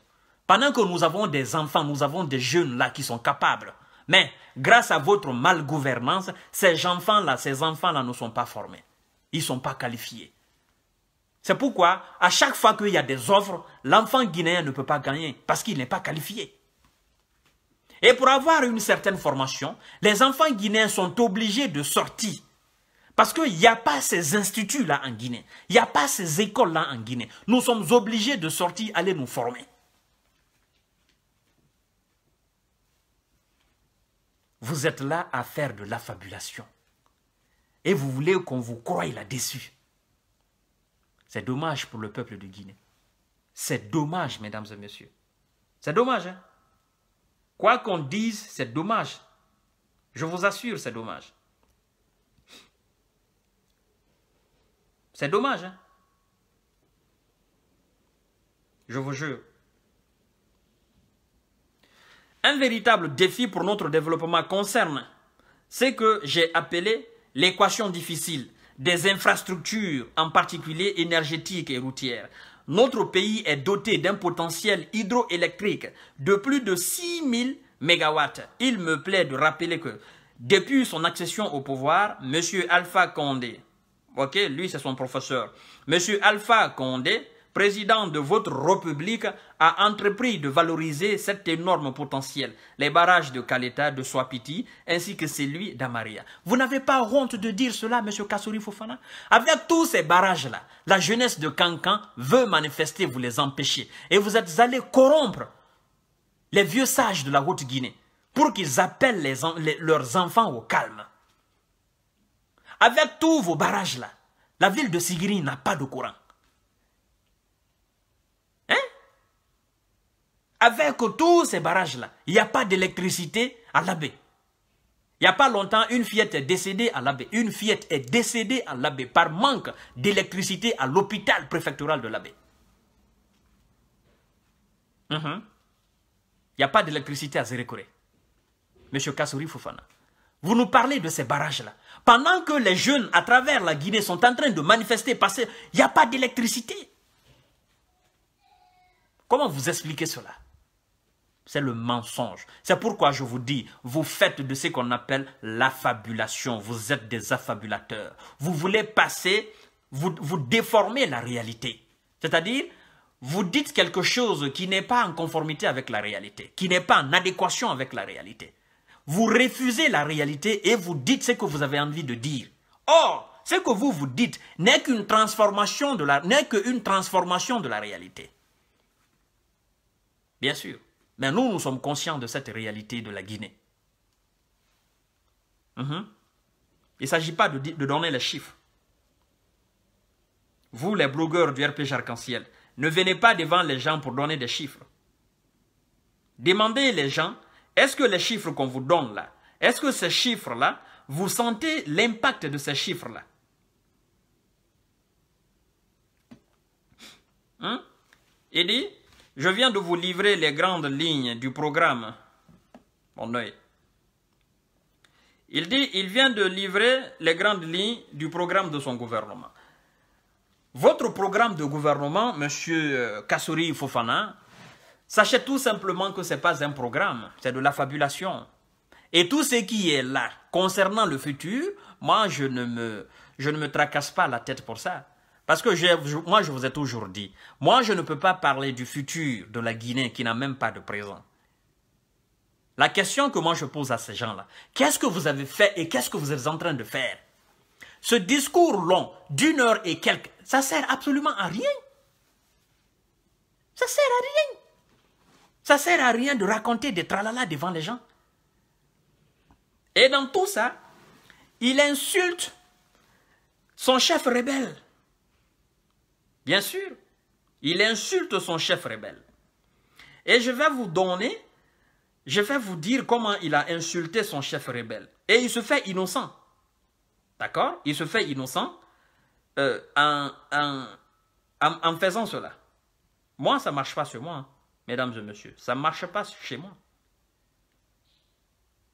Pendant que nous avons des enfants, nous avons des jeunes là qui sont capables. Mais grâce à votre gouvernance, ces enfants-là, ces enfants-là ne sont pas formés. Ils ne sont pas qualifiés. C'est pourquoi, à chaque fois qu'il y a des offres, l'enfant guinéen ne peut pas gagner parce qu'il n'est pas qualifié. Et pour avoir une certaine formation, les enfants guinéens sont obligés de sortir. Parce qu'il n'y a pas ces instituts-là en Guinée. Il n'y a pas ces écoles-là en Guinée. Nous sommes obligés de sortir, aller nous former. Vous êtes là à faire de l'affabulation. Et vous voulez qu'on vous croie là-dessus. C'est dommage pour le peuple de Guinée. C'est dommage, mesdames et messieurs. C'est dommage. Hein. Quoi qu'on dise, c'est dommage. Je vous assure, c'est dommage. C'est dommage. Hein. Je vous jure. Un véritable défi pour notre développement concerne c'est que j'ai appelé l'équation difficile des infrastructures, en particulier énergétiques et routières. Notre pays est doté d'un potentiel hydroélectrique de plus de 6000 MW. Il me plaît de rappeler que depuis son accession au pouvoir, M. Alpha Condé, ok, lui c'est son professeur, M. Alpha Condé, président de votre république, a entrepris de valoriser cet énorme potentiel, les barrages de Kaleta, de Swapiti, ainsi que celui d'Amaria. Vous n'avez pas honte de dire cela, M. Kassouri Fofana Avec tous ces barrages-là, la jeunesse de Kankan veut manifester, vous les empêchez. Et vous êtes allé corrompre les vieux sages de la Haute-Guinée pour qu'ils appellent leurs enfants au calme. Avec tous vos barrages-là, la ville de Sigiri n'a pas de courant. avec tous ces barrages-là, il n'y a pas d'électricité à l'abbé. Il n'y a pas longtemps, une fillette est décédée à l'abbé. Une fillette est décédée à l'abbé par manque d'électricité à l'hôpital préfectoral de l'abbé. Mhm. Il n'y a pas d'électricité à Zérécoré. Monsieur Kassouri Fofana, vous nous parlez de ces barrages-là. Pendant que les jeunes à travers la Guinée sont en train de manifester parce qu'il n'y a pas d'électricité. Comment vous expliquez cela c'est le mensonge. C'est pourquoi je vous dis, vous faites de ce qu'on appelle l'affabulation. Vous êtes des affabulateurs. Vous voulez passer, vous, vous déformez la réalité. C'est-à-dire, vous dites quelque chose qui n'est pas en conformité avec la réalité, qui n'est pas en adéquation avec la réalité. Vous refusez la réalité et vous dites ce que vous avez envie de dire. Or, ce que vous vous dites n'est qu'une transformation n'est qu'une transformation de la réalité. Bien sûr. Mais nous, nous sommes conscients de cette réalité de la Guinée. Mhm. Il ne s'agit pas de, donner les chiffres. Vous, les blogueurs du RPG Arc-en-Ciel, ne venez pas devant les gens pour donner des chiffres. Demandez les gens, est-ce que les chiffres qu'on vous donne là, est-ce que ces chiffres-là, vous sentez l'impact de ces chiffres-là hein? Il dit, je viens de vous livrer les grandes lignes du programme. Mon oeil. Il dit, il vient de livrer les grandes lignes du programme de son gouvernement. Votre programme de gouvernement, Monsieur euh, Kassouri Fofana, sachez tout simplement que ce n'est pas un programme, c'est de la fabulation. Et tout ce qui est là concernant le futur, moi je ne me, je ne me tracasse pas la tête pour ça. Parce que moi, je vous ai toujours dit, moi, je ne peux pas parler du futur de la Guinée qui n'a même pas de présent. La question que moi je pose à ces gens-là, qu'est-ce que vous avez fait et qu'est-ce que vous êtes en train de faire Ce discours long d'une heure et quelques, ça ne sert absolument à rien. Ça ne sert à rien. Ça ne sert à rien de raconter des tralala devant les gens. Et dans tout ça, il insulte son chef rebelle. Bien sûr, il insulte son chef rebelle. Et je vais vous donner, je vais vous dire comment il a insulté son chef rebelle. Et il se fait innocent. D'accord Il se fait innocent euh, en, faisant cela. Moi, ça ne marche pas sur moi, hein, mesdames et messieurs. Ça ne marche pas chez moi.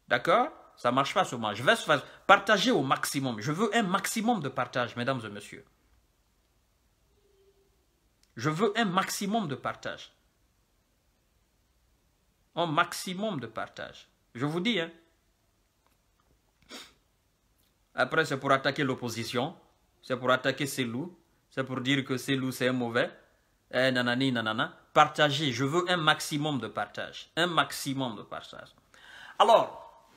D'accord Ça ne marche pas sur moi. Je vais partager au maximum. Je veux un maximum de partage, mesdames et messieurs. Je veux un maximum de partage. Un maximum de partage. Je vous dis, hein. Après, c'est pour attaquer l'opposition. C'est pour attaquer ces loups. C'est pour dire que ces loups, c'est mauvais. Eh, nanani, nanana. partagez. Je veux un maximum de partage. Un maximum de partage. Alors,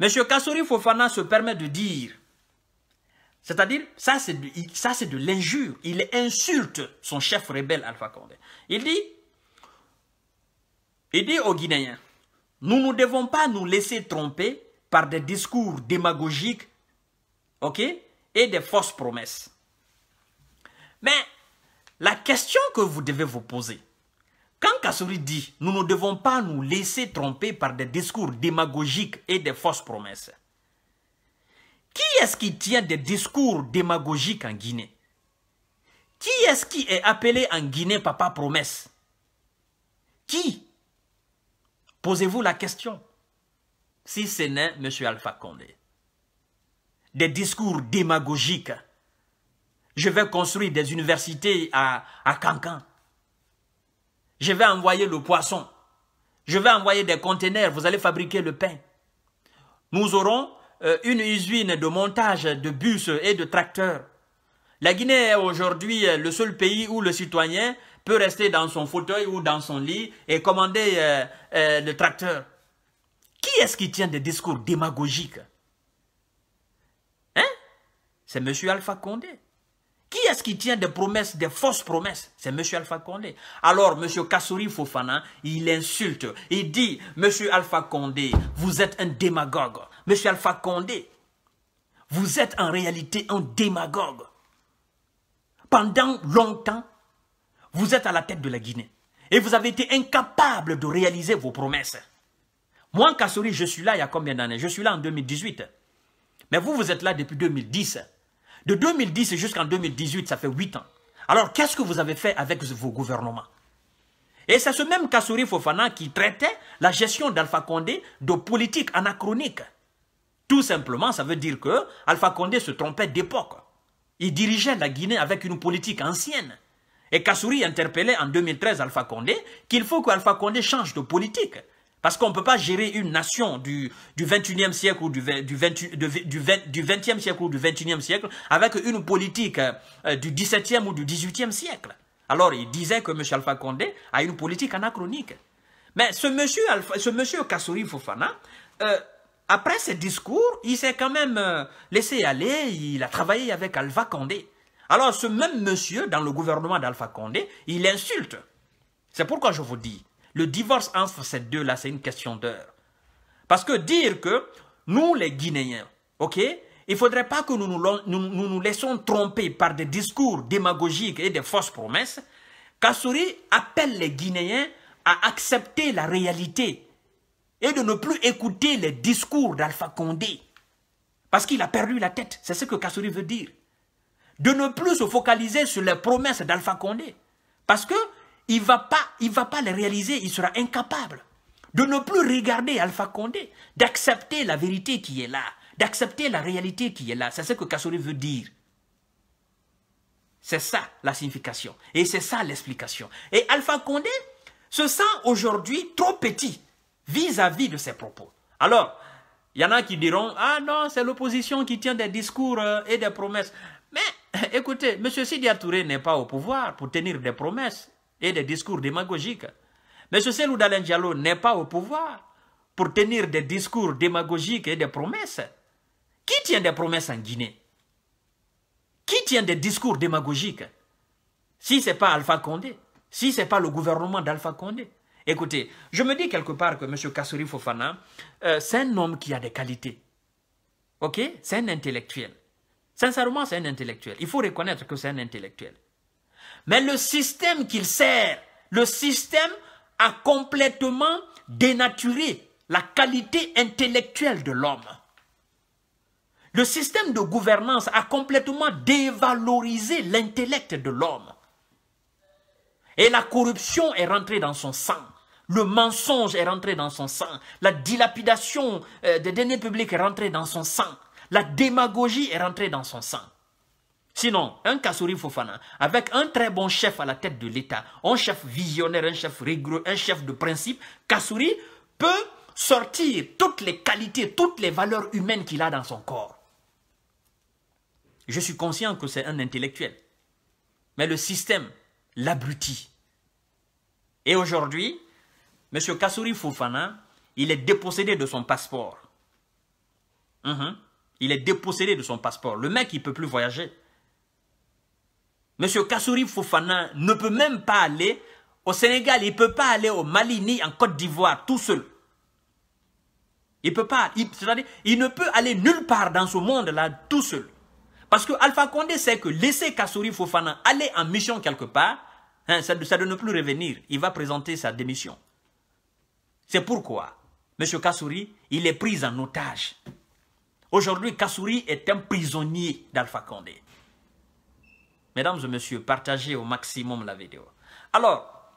M. Kassouri Fofana se permet de dire c'est-à-dire, ça c'est de, de l'injure. Il insulte son chef rebelle Alpha Condé. Il dit, il dit aux Guinéens, nous ne devons pas nous laisser tromper par des discours démagogiques ok, et des fausses promesses. Mais la question que vous devez vous poser, quand Kassouri dit « Nous ne devons pas nous laisser tromper par des discours démagogiques et des fausses promesses », qui est-ce qui tient des discours démagogiques en Guinée Qui est-ce qui est appelé en Guinée papa promesse Qui Posez-vous la question. Si ce n'est M. Alpha Condé. Des discours démagogiques. Je vais construire des universités à, à Cancan. Je vais envoyer le poisson. Je vais envoyer des conteneurs. Vous allez fabriquer le pain. Nous aurons euh, une usine de montage de bus et de tracteurs. La Guinée est aujourd'hui euh, le seul pays où le citoyen peut rester dans son fauteuil ou dans son lit et commander euh, le tracteur. Qui est-ce qui tient des discours démagogiques Hein C'est M. Alpha Condé. Qui est-ce qui tient des promesses, des fausses promesses C'est M. Alpha Condé. Alors, M. Kassouri Fofana, il insulte. Il dit, M. Alpha Condé, vous êtes un démagogue. Monsieur Alpha Condé, vous êtes en réalité un démagogue. Pendant longtemps, vous êtes à la tête de la Guinée et vous avez été incapable de réaliser vos promesses. Moi, Kassouri, je suis là il y a combien d'années Je suis là en 2018. Mais vous, vous êtes là depuis 2010. De 2010 jusqu'en 2018, ça fait 8 ans. Alors, qu'est-ce que vous avez fait avec vos gouvernements Et c'est ce même Kassouri Fofana qui traitait la gestion d'Alpha Condé de politique anachronique. Tout simplement, ça veut dire que Alpha Condé se trompait d'époque. Il dirigeait la Guinée avec une politique ancienne. Et Kassouri interpellait en 2013 Alpha Condé qu'il faut qu'Alpha Condé change de politique. Parce qu'on ne peut pas gérer une nation du, du 21e siècle ou du, du, 20, e siècle ou du 21e siècle avec une politique euh, euh, du 17e ou du 18e siècle. Alors, il disait que M. Alpha Condé a une politique anachronique. Mais ce monsieur, ce monsieur Kassouri Fofana euh, après ce discours, il s'est quand même euh, laissé aller, il a travaillé avec Alpha Condé. Alors ce même monsieur, dans le gouvernement d'Alpha Condé, il insulte. C'est pourquoi je vous dis, le divorce entre ces deux-là, c'est une question d'heure. Parce que dire que nous, les Guinéens, ok, il ne faudrait pas que nous nous, laissons tromper par des discours démagogiques et des fausses promesses. Kassouri appelle les Guinéens à accepter la réalité et de ne plus écouter les discours d'Alpha Condé. Parce qu'il a perdu la tête, c'est ce que Kassouri veut dire. De ne plus se focaliser sur les promesses d'Alpha Condé. Parce qu'il ne va, pas, il va pas les réaliser, il sera incapable. De ne plus regarder Alpha Condé, d'accepter la vérité qui est là, d'accepter la réalité qui est là. C'est ce que Kassouri veut dire. C'est ça la signification. Et c'est ça l'explication. Et Alpha Condé se sent aujourd'hui trop petit vis-à-vis de ses propos. Alors, il y en a qui diront, ah non, c'est l'opposition qui tient des discours euh, et des promesses. Mais écoutez, M. Sidia Touré n'est pas au pouvoir pour tenir des promesses et des discours démagogiques. M. Selou Dalen n'est pas au pouvoir pour tenir des discours démagogiques et des promesses. Qui tient des promesses en Guinée Qui tient des discours démagogiques Si ce n'est pas Alpha Condé, si ce n'est pas le gouvernement d'Alpha Condé. Écoutez, je me dis quelque part que M. Kassouri Fofana, euh, c'est un homme qui a des qualités. OK C'est un intellectuel. Sincèrement, c'est un intellectuel. Il faut reconnaître que c'est un intellectuel. Mais le système qu'il sert, le système a complètement dénaturé la qualité intellectuelle de l'homme. Le système de gouvernance a complètement dévalorisé l'intellect de l'homme. Et la corruption est rentrée dans son sang. Le mensonge est rentré dans son sang. La dilapidation euh, des deniers publics est rentrée dans son sang. La démagogie est rentrée dans son sang. Sinon, un Kassouri Fofana, avec un très bon chef à la tête de l'État, un chef visionnaire, un chef rigoureux, un chef de principe, Kassouri peut sortir toutes les qualités, toutes les valeurs humaines qu'il a dans son corps. Je suis conscient que c'est un intellectuel. Mais le système l'abrutit. Et aujourd'hui, M. Kassouri Fofana, il est dépossédé de son passeport. Mhm. Il est dépossédé de son passeport. Le mec, il ne peut plus voyager. Monsieur Kassouri Fofana ne peut même pas aller au Sénégal. Il ne peut pas aller au Mali ni en Côte d'Ivoire tout seul. Il peut pas. Il, il ne peut aller nulle part dans ce monde-là tout seul. Parce que Alpha Condé sait que laisser Kassouri Fofana aller en mission quelque part, hein, ça, ça de ne plus revenir. Il va présenter sa démission. C'est pourquoi M. Kassouri, il est pris en otage. Aujourd'hui, Kassouri est un prisonnier d'Alpha Condé. Mesdames et messieurs, partagez au maximum la vidéo. Alors,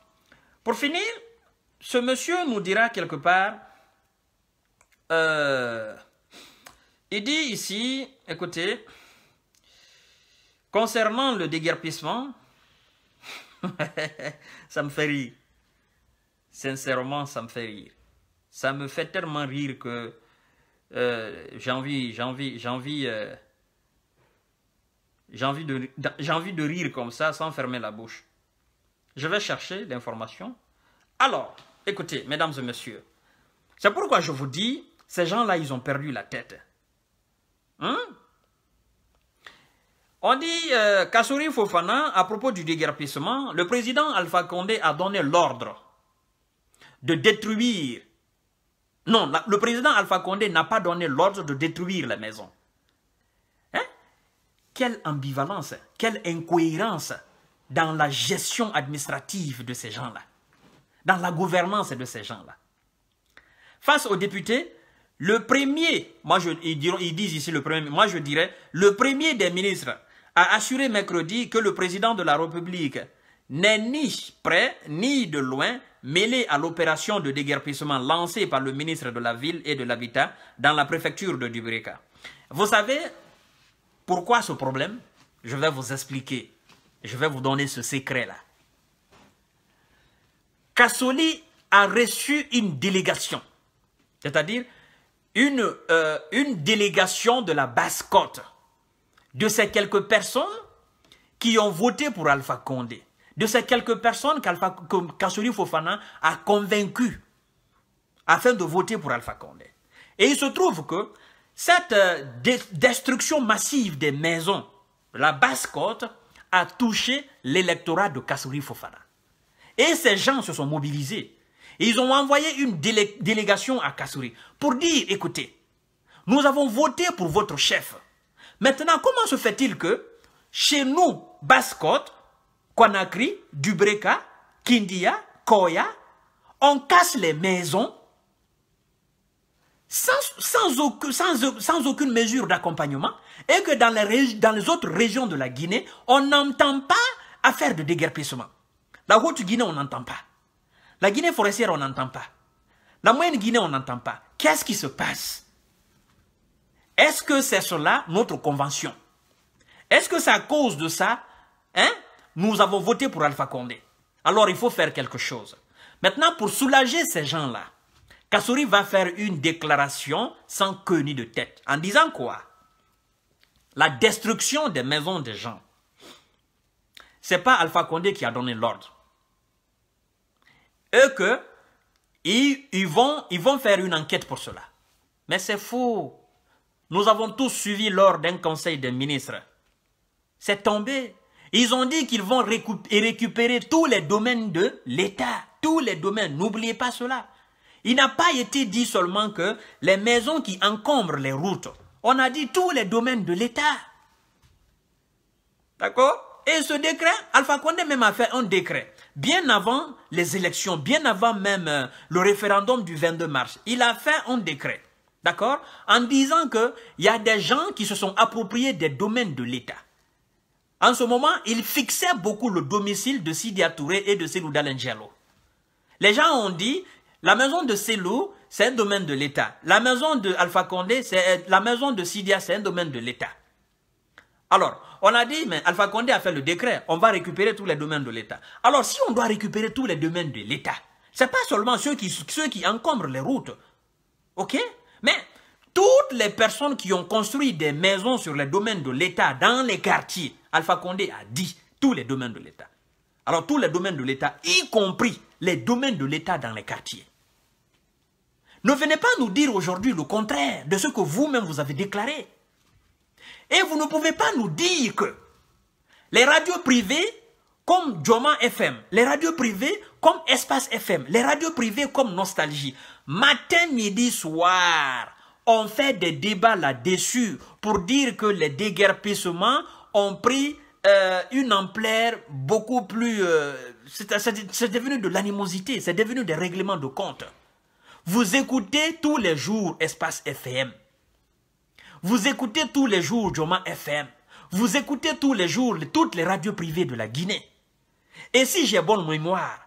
pour finir, ce monsieur nous dira quelque part, euh, il dit ici, écoutez, concernant le déguerpissement, ça me fait rire. Sincèrement, ça me fait rire. Ça me fait tellement rire que euh, j'ai envie, j'ai envie, j'ai envie, euh, j'ai envie de, rire comme ça sans fermer la bouche. Je vais chercher l'information. Alors, écoutez, mesdames et messieurs, c'est pourquoi je vous dis, ces gens-là, ils ont perdu la tête. Hein? On dit, euh, Fofana, à propos du déguerpissement, le président Alpha Condé a donné l'ordre de détruire. Non, le président Alpha Condé n'a pas donné l'ordre de détruire la maison. Hein? Quelle ambivalence, quelle incohérence dans la gestion administrative de ces gens-là, dans la gouvernance de ces gens-là. Face aux députés, le premier, moi je, diront, ils disent ici le premier, moi je dirais, le premier des ministres a assuré mercredi que le président de la République n'est ni près ni de loin mêlé à l'opération de déguerpissement lancée par le ministre de la Ville et de l'Habitat dans la préfecture de Dubrika. Vous savez pourquoi ce problème Je vais vous expliquer. Je vais vous donner ce secret-là. Kassoli a reçu une délégation, c'est-à-dire une, euh, une délégation de la basse-côte, de ces quelques personnes qui ont voté pour Alpha Condé de ces quelques personnes que Kassouri Fofana a convaincu afin de voter pour Alpha Condé. Et il se trouve que cette euh, destruction massive des maisons, la basse-côte, a touché l'électorat de Kassouri Fofana. Et ces gens se sont mobilisés. ils ont envoyé une délégation à Kassouri pour dire, écoutez, nous avons voté pour votre chef. Maintenant, comment se fait-il que, chez nous, Basse-Côte, Conakry, Dubreka, Kindia, Koya, on casse les maisons sans, aucune mesure d'accompagnement et que dans les, dans les autres régions de la Guinée, on n'entend pas affaire de déguerpissement. La Haute-Guinée, on n'entend pas. La Guinée forestière, on n'entend pas. La Moyenne-Guinée, on n'entend pas. Qu'est-ce qui se passe Est-ce que c'est cela notre convention Est-ce que c'est à cause de ça hein, nous avons voté pour Alpha Condé. Alors il faut faire quelque chose. Maintenant, pour soulager ces gens-là, Kassouri va faire une déclaration sans queue ni de tête, en disant quoi La destruction des maisons des gens. C'est pas Alpha Condé qui a donné l'ordre. Eux que, ils, vont, ils vont faire une enquête pour cela. Mais c'est faux. Nous avons tous suivi lors d'un conseil des ministres. C'est tombé ils ont dit qu'ils vont récupérer tous les domaines de l'État. Tous les domaines. N'oubliez pas cela. Il n'a pas été dit seulement que les maisons qui encombrent les routes. On a dit tous les domaines de l'État. D'accord Et ce décret, Alpha Condé même a fait un décret. Bien avant les élections, bien avant même euh, le référendum du 22 mars, il a fait un décret. D'accord En disant qu'il y a des gens qui se sont appropriés des domaines de l'État. En ce moment, il fixait beaucoup le domicile de Sidia Touré et de Selou Dalengelo. Les gens ont dit, la maison de Selou, c'est un domaine de l'État. La maison de Alpha Condé, c'est euh, la maison de Sidia, c'est un domaine de l'État. Alors, on a dit, mais Alpha Condé a fait le décret, on va récupérer tous les domaines de l'État. Alors, si on doit récupérer tous les domaines de l'État, c'est pas seulement ceux qui, ceux qui encombrent les routes, ok Mais toutes les personnes qui ont construit des maisons sur les domaines de l'État, dans les quartiers, Alpha Condé a dit tous les domaines de l'État. Alors tous les domaines de l'État, y compris les domaines de l'État dans les quartiers. Ne venez pas nous dire aujourd'hui le contraire de ce que vous-même vous avez déclaré. Et vous ne pouvez pas nous dire que les radios privées comme Joma FM, les radios privées comme Espace FM, les radios privées comme Nostalgie, matin, midi, soir, on fait des débats là-dessus pour dire que les déguerpissements ont pris euh, une ampleur beaucoup plus... Euh, c'est devenu de l'animosité, c'est devenu des règlements de compte. Vous écoutez tous les jours Espace FM. Vous écoutez tous les jours Joma FM. Vous écoutez tous les jours toutes les radios privées de la Guinée. Et si j'ai bonne mémoire,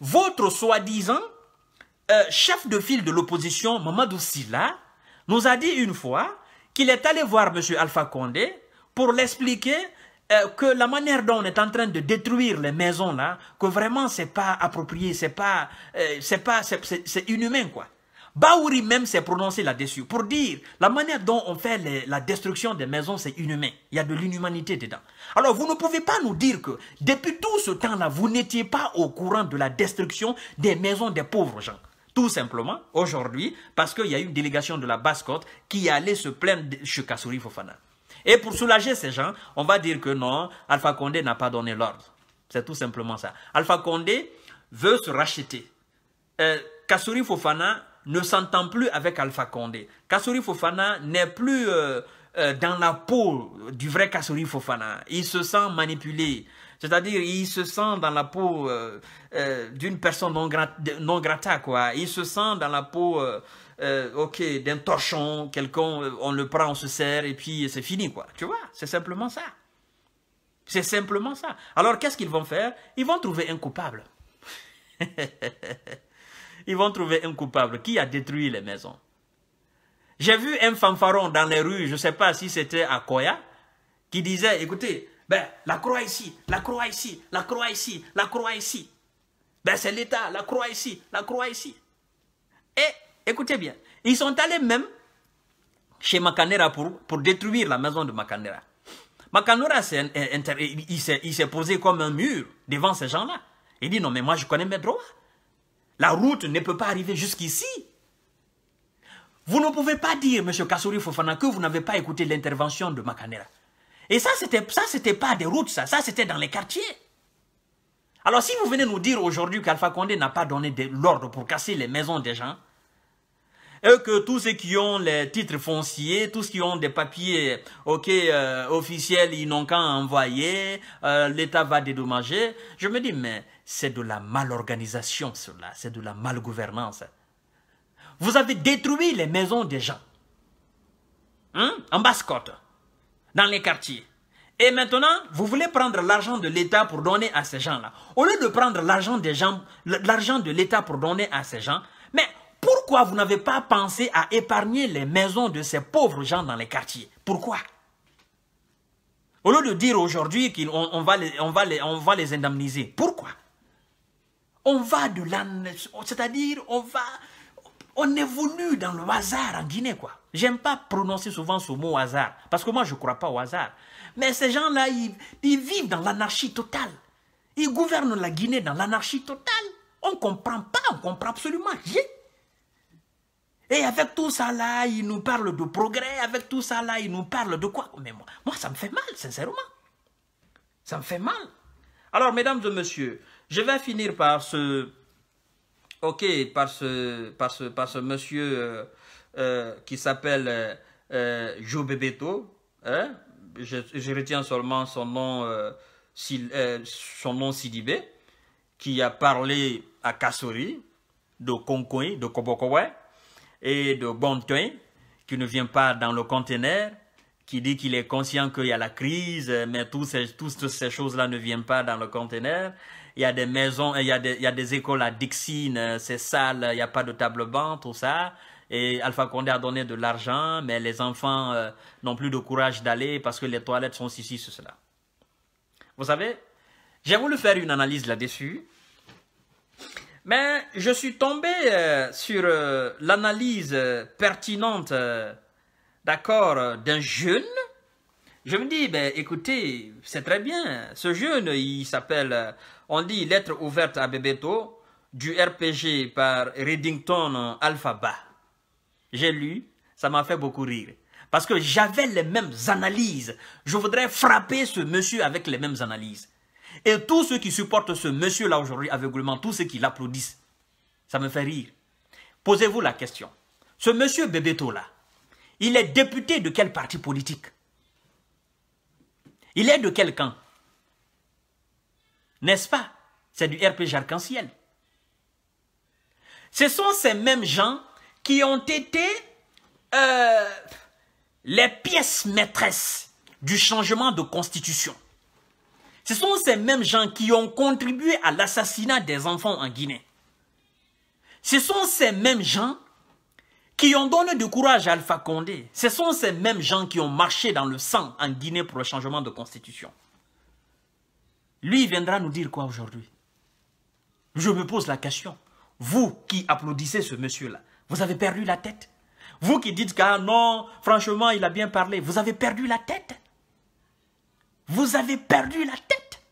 votre soi-disant euh, chef de file de l'opposition, Mamadou Silla, nous a dit une fois qu'il est allé voir M. Alpha Condé pour l'expliquer euh, que la manière dont on est en train de détruire les maisons là, que vraiment c'est pas approprié, c'est pas, euh, c'est pas, c'est inhumain quoi. Baouri même s'est prononcé là-dessus pour dire la manière dont on fait la destruction des maisons, c'est inhumain. Il y a de l'inhumanité dedans. Alors vous ne pouvez pas nous dire que depuis tout ce temps-là, vous n'étiez pas au courant de la destruction des maisons des pauvres gens. Tout simplement, aujourd'hui, parce qu'il y a une délégation de la basse-côte qui allait se plaindre chez Kassouri Fofana. Et pour soulager ces gens, on va dire que non, Alpha Condé n'a pas donné l'ordre. C'est tout simplement ça. Alpha Condé veut se racheter. Euh, Kassouri Fofana ne s'entend plus avec Alpha Condé. Kassouri Fofana n'est plus... Euh, euh, dans la peau du vrai Kassori Fofana. Il se sent manipulé. C'est-à-dire, il se sent dans la peau euh, euh, d'une personne non, grata, quoi. Il se sent dans la peau, ok, d'un torchon, quelqu'un, on le prend, on se sert, et puis c'est fini, quoi. Tu vois, c'est simplement ça. C'est simplement ça. Alors, qu'est-ce qu'ils vont faire Ils vont trouver un coupable. Ils vont trouver un coupable qui a détruit les maisons. J'ai vu un fanfaron dans les rues, je ne sais pas si c'était à Koya, qui disait, écoutez, ben, la croix ici, la croix ici, la croix ici, la croix ici. Ben, c'est l'État, la croix ici, la croix ici. Et écoutez bien, ils sont allés même chez Makanera pour, pour détruire la maison de Makanera. Makanera, il s'est posé comme un mur devant ces gens-là. Il dit, non, mais moi, je connais mes droits. La route ne peut pas arriver jusqu'ici. Vous ne pouvez pas dire, M. Kassouri Fofana, que vous n'avez pas écouté l'intervention de Macanera. Et ça, c'était ça, c'était pas des routes, ça, ça c'était dans les quartiers. Alors si vous venez nous dire aujourd'hui qu'Alpha Condé n'a pas donné l'ordre pour casser les maisons des gens, et que tous ceux qui ont les titres fonciers, tous ceux qui ont des papiers ok euh, officiels, ils n'ont qu'à envoyer, euh, l'État va dédommager, je me dis, mais c'est de la malorganisation cela, c'est de la malgouvernance. Vous avez détruit les maisons des gens. Hein? En basse-côte. Dans les quartiers. Et maintenant, vous voulez prendre l'argent de l'État pour donner à ces gens-là. Au lieu de prendre l'argent des gens, l'argent de l'État pour donner à ces gens, mais pourquoi vous n'avez pas pensé à épargner les maisons de ces pauvres gens dans les quartiers Pourquoi Au lieu de dire aujourd'hui qu'on va, les, indemniser, pourquoi On va de l'année. C'est-à-dire, on va on venu dans le hasard en Guinée, quoi. J'aime pas prononcer souvent ce mot hasard, parce que moi, je ne crois pas au hasard. Mais ces gens-là, ils, vivent dans l'anarchie totale. Ils gouvernent la Guinée dans l'anarchie totale. On ne comprend pas, on comprend absolument rien. Et avec tout ça là, ils nous parlent de progrès, avec tout ça là, ils nous parlent de quoi Mais moi, moi, ça me fait mal, sincèrement. Ça me fait mal. Alors, mesdames et messieurs, je vais finir par ce, ok par ce, monsieur euh, euh, qui s'appelle euh, Joe Bebeto. Hein, je, retiens seulement son nom, Sil, son nom Sidibé, qui a parlé à Kassori, de Konkoui, de Kobokowe et de Bontoin, qui ne vient pas dans le conteneur, qui dit qu'il est conscient qu'il y a la crise, mais toutes ces choses-là ne viennent pas dans le conteneur il y a des maisons, il y a des, il y a des écoles à Dixine, euh, c'est sale, il n'y a pas de table banc, tout ça. Et Alpha Condé a donné de l'argent, mais les enfants euh, n'ont plus de courage d'aller parce que les toilettes sont ici, ce, cela. Vous savez, j'ai voulu faire une analyse là-dessus, mais je suis tombé euh, sur l'analyse pertinente, d'accord, d'un jeune je me dis, ben, écoutez, c'est très bien. Ce jeune, il s'appelle, euh, on dit lettre ouverte à Bebeto, du RPG par Reddington Alphaba. J'ai lu, ça m'a fait beaucoup rire. Parce que j'avais les mêmes analyses. Je voudrais frapper ce monsieur avec les mêmes analyses. Et tous ceux qui supportent ce monsieur-là aujourd'hui aveuglement, tous ceux qui l'applaudissent, ça me fait rire. Posez-vous la question. Ce monsieur Bebeto-là, il est député de quel parti politique il est de quelqu'un. N'est-ce pas C'est du RPG arc-en-ciel. Ce sont ces mêmes gens qui ont été euh, les pièces maîtresses du changement de constitution. Ce sont ces mêmes gens qui ont contribué à l'assassinat des enfants en Guinée. Ce sont ces mêmes gens qui ont donné du courage à Alpha Condé, ce sont ces mêmes gens qui ont marché dans le sang en Guinée pour le changement de constitution. Lui viendra nous dire quoi aujourd'hui Je me pose la question. Vous qui applaudissez ce monsieur-là, vous avez perdu la tête Vous qui dites que ah non, franchement, il a bien parlé, vous avez perdu la tête Vous avez perdu la tête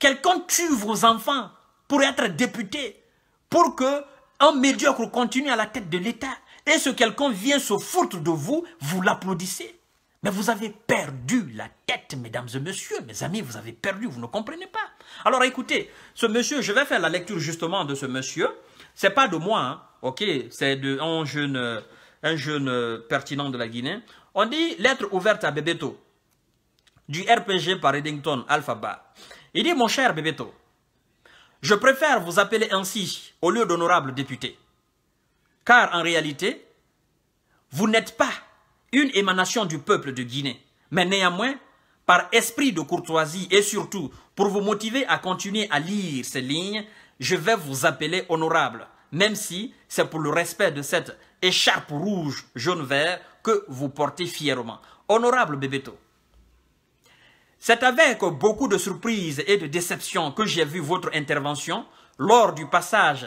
Quelqu'un tue vos enfants pour être député, pour que un médiocre continue à la tête de l'État. Et ce quelqu'un vient se foutre de vous, vous l'applaudissez. Mais vous avez perdu la tête, mesdames et messieurs, mes amis, vous avez perdu, vous ne comprenez pas. Alors écoutez, ce monsieur, je vais faire la lecture justement de ce monsieur. C'est pas de moi, hein. ok, c'est d'un jeune, un jeune pertinent de la Guinée. On dit lettre ouverte à Bebeto, du RPG par Eddington Bar. Il dit, mon cher Bebeto, je préfère vous appeler ainsi au lieu d'honorable député. Car en réalité, vous n'êtes pas une émanation du peuple de Guinée, mais néanmoins, par esprit de courtoisie et surtout pour vous motiver à continuer à lire ces lignes, je vais vous appeler honorable, même si c'est pour le respect de cette écharpe rouge, jaune, vert que vous portez fièrement. Honorable Bébéto, c'est avec beaucoup de surprises et de déceptions que j'ai vu votre intervention lors du passage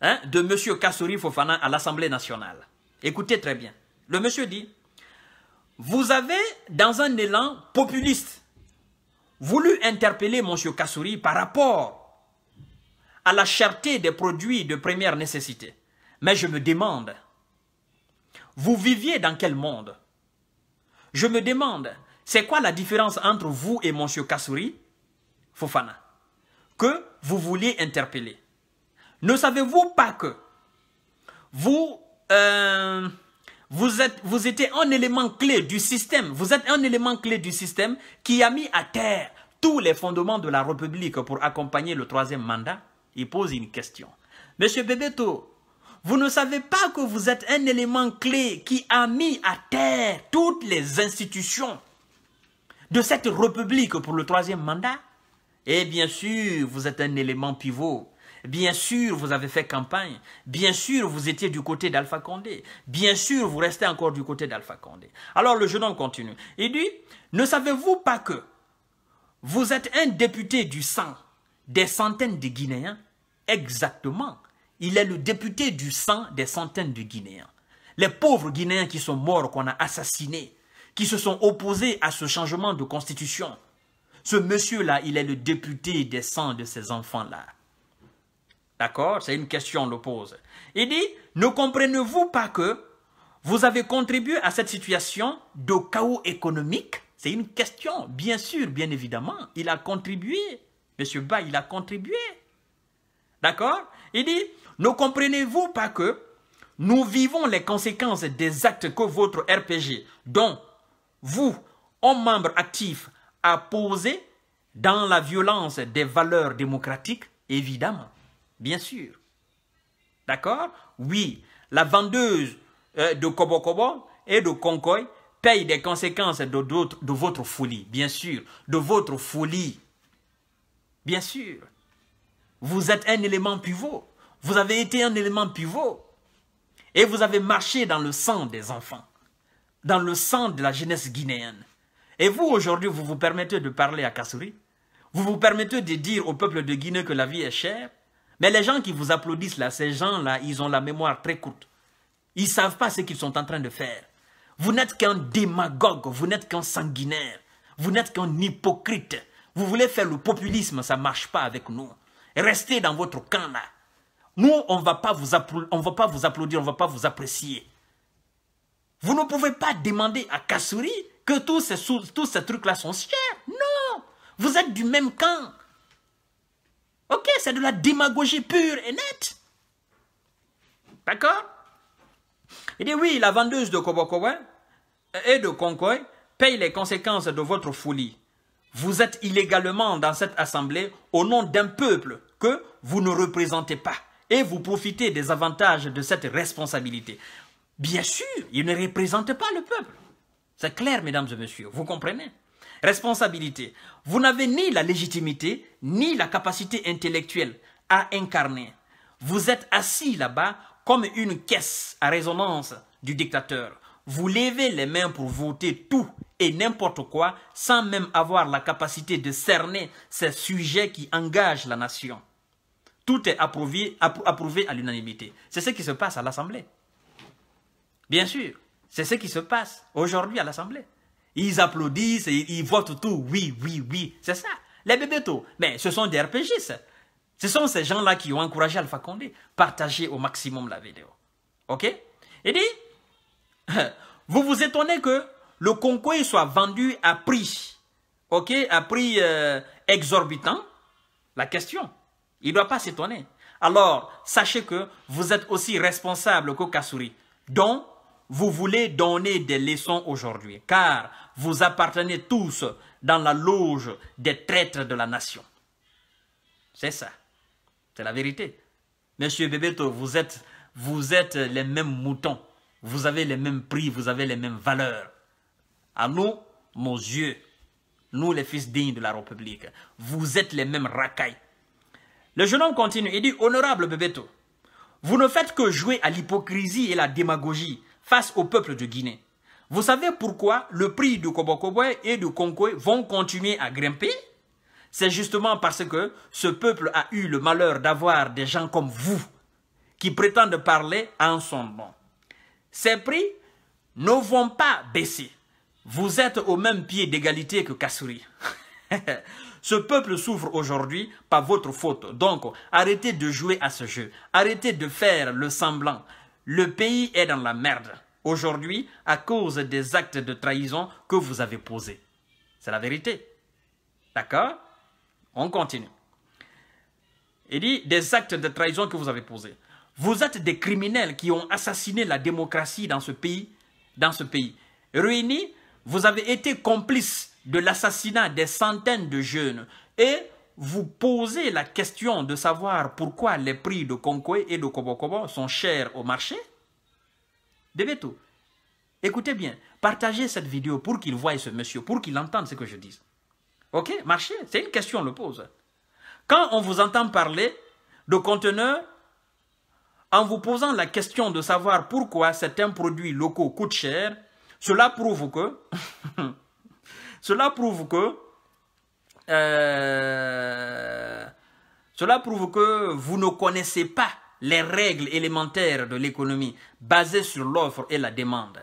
hein, de M. Kassouri Fofana à l'Assemblée nationale. Écoutez très bien. Le monsieur dit, vous avez, dans un élan populiste, voulu interpeller M. Kassouri par rapport à la cherté des produits de première nécessité. Mais je me demande, vous viviez dans quel monde Je me demande, c'est quoi la différence entre vous et M. Kassouri Fofana que vous vouliez interpeller Ne savez-vous pas que vous, euh, vous, êtes, vous étiez un élément clé du système, vous êtes un élément clé du système qui a mis à terre tous les fondements de la République pour accompagner le troisième mandat Il pose une question. Monsieur Bebeto, vous ne savez pas que vous êtes un élément clé qui a mis à terre toutes les institutions de cette république pour le troisième mandat. Et bien sûr, vous êtes un élément pivot. Bien sûr, vous avez fait campagne. Bien sûr, vous étiez du côté d'Alpha Condé. Bien sûr, vous restez encore du côté d'Alpha Condé. Alors, le jeune homme continue. Il dit, ne savez-vous pas que vous êtes un député du sang des centaines de Guinéens Exactement. Il est le député du sang des centaines de Guinéens. Les pauvres Guinéens qui sont morts, qu'on a assassinés, qui se sont opposés à ce changement de constitution. Ce monsieur-là, il est le député des sangs de ces enfants-là. D'accord C'est une question, le pose. Il dit, ne comprenez-vous pas que vous avez contribué à cette situation de chaos économique C'est une question, bien sûr, bien évidemment. Il a contribué. Monsieur Ba, il a contribué. D'accord Il dit, ne comprenez-vous pas que nous vivons les conséquences des actes que votre RPG, dont vous, un membre actif, à poser dans la violence des valeurs démocratiques Évidemment, bien sûr. D'accord Oui, la vendeuse euh, de Kobo Kobo et de Konkoy paye des conséquences de votre folie, bien sûr, de votre folie. Bien sûr. Vous êtes un élément pivot. Vous avez été un élément pivot. Et vous avez marché dans le sang des enfants dans le sang de la jeunesse guinéenne. Et vous, aujourd'hui, vous vous permettez de parler à Kassouri, vous vous permettez de dire au peuple de Guinée que la vie est chère, mais les gens qui vous applaudissent là, ces gens-là, ils ont la mémoire très courte. Ils ne savent pas ce qu'ils sont en train de faire. Vous n'êtes qu'un démagogue, vous n'êtes qu'un sanguinaire, vous n'êtes qu'un hypocrite. Vous voulez faire le populisme, ça ne marche pas avec nous. Restez dans votre camp là. Nous, on ne va pas vous applaudir, on ne va pas vous apprécier. Vous ne pouvez pas demander à Kassouri que tous ces, trucs-là sont chers. Non Vous êtes du même camp. Ok, c'est de la démagogie pure et nette. D'accord Il dit oui, la vendeuse de Koboko hein, et de Konkoy paye les conséquences de votre folie. Vous êtes illégalement dans cette assemblée au nom d'un peuple que vous ne représentez pas et vous profitez des avantages de cette responsabilité. Bien sûr, il ne représente pas le peuple. C'est clair, mesdames et messieurs, vous comprenez Responsabilité. Vous n'avez ni la légitimité, ni la capacité intellectuelle à incarner. Vous êtes assis là-bas comme une caisse à résonance du dictateur. Vous levez les mains pour voter tout et n'importe quoi sans même avoir la capacité de cerner ces sujets qui engagent la nation. Tout est approuvé, approuvé à l'unanimité. C'est ce qui se passe à l'Assemblée. Bien sûr, c'est ce qui se passe aujourd'hui à l'Assemblée. Ils applaudissent, ils votent tout, oui, oui, oui, c'est ça. Les tout. mais ce sont des RPGs, Ce sont ces gens-là qui ont encouragé Alpha Condé. Partagez au maximum la vidéo. OK Il dit, vous vous étonnez que le concours soit vendu à prix, OK, à prix euh, exorbitant La question, il ne doit pas s'étonner. Alors, sachez que vous êtes aussi responsable que Kassouri, Donc, vous voulez donner des leçons aujourd'hui, car vous appartenez tous dans la loge des traîtres de la nation. C'est ça. C'est la vérité. Monsieur Bebeto, vous êtes, vous êtes les mêmes moutons. Vous avez les mêmes prix, vous avez les mêmes valeurs. À nous, mon yeux, nous les fils dignes de la République, vous êtes les mêmes racailles. Le jeune homme continue et dit, honorable Bebeto, vous ne faites que jouer à l'hypocrisie et la démagogie face au peuple de Guinée. Vous savez pourquoi le prix du Kobokoboy et du Konkoé vont continuer à grimper C'est justement parce que ce peuple a eu le malheur d'avoir des gens comme vous qui prétendent parler en son nom. Ces prix ne vont pas baisser. Vous êtes au même pied d'égalité que Kassouri. ce peuple souffre aujourd'hui par votre faute. Donc, arrêtez de jouer à ce jeu. Arrêtez de faire le semblant. Le pays est dans la merde aujourd'hui à cause des actes de trahison que vous avez posés. C'est la vérité. D'accord On continue. Il dit des actes de trahison que vous avez posés. Vous êtes des criminels qui ont assassiné la démocratie dans ce pays. Dans ce pays. vous avez été complice de l'assassinat des centaines de jeunes et vous posez la question de savoir pourquoi les prix de Konkwe et de Kobokobo sont chers au marché, tout. écoutez bien, partagez cette vidéo pour qu'il voie ce monsieur, pour qu'il entende ce que je dis. Ok, marché, c'est une question, on le pose. Quand on vous entend parler de conteneurs, en vous posant la question de savoir pourquoi certains produits locaux coûtent cher, cela prouve que, cela prouve que euh, cela prouve que vous ne connaissez pas les règles élémentaires de l'économie basées sur l'offre et la demande.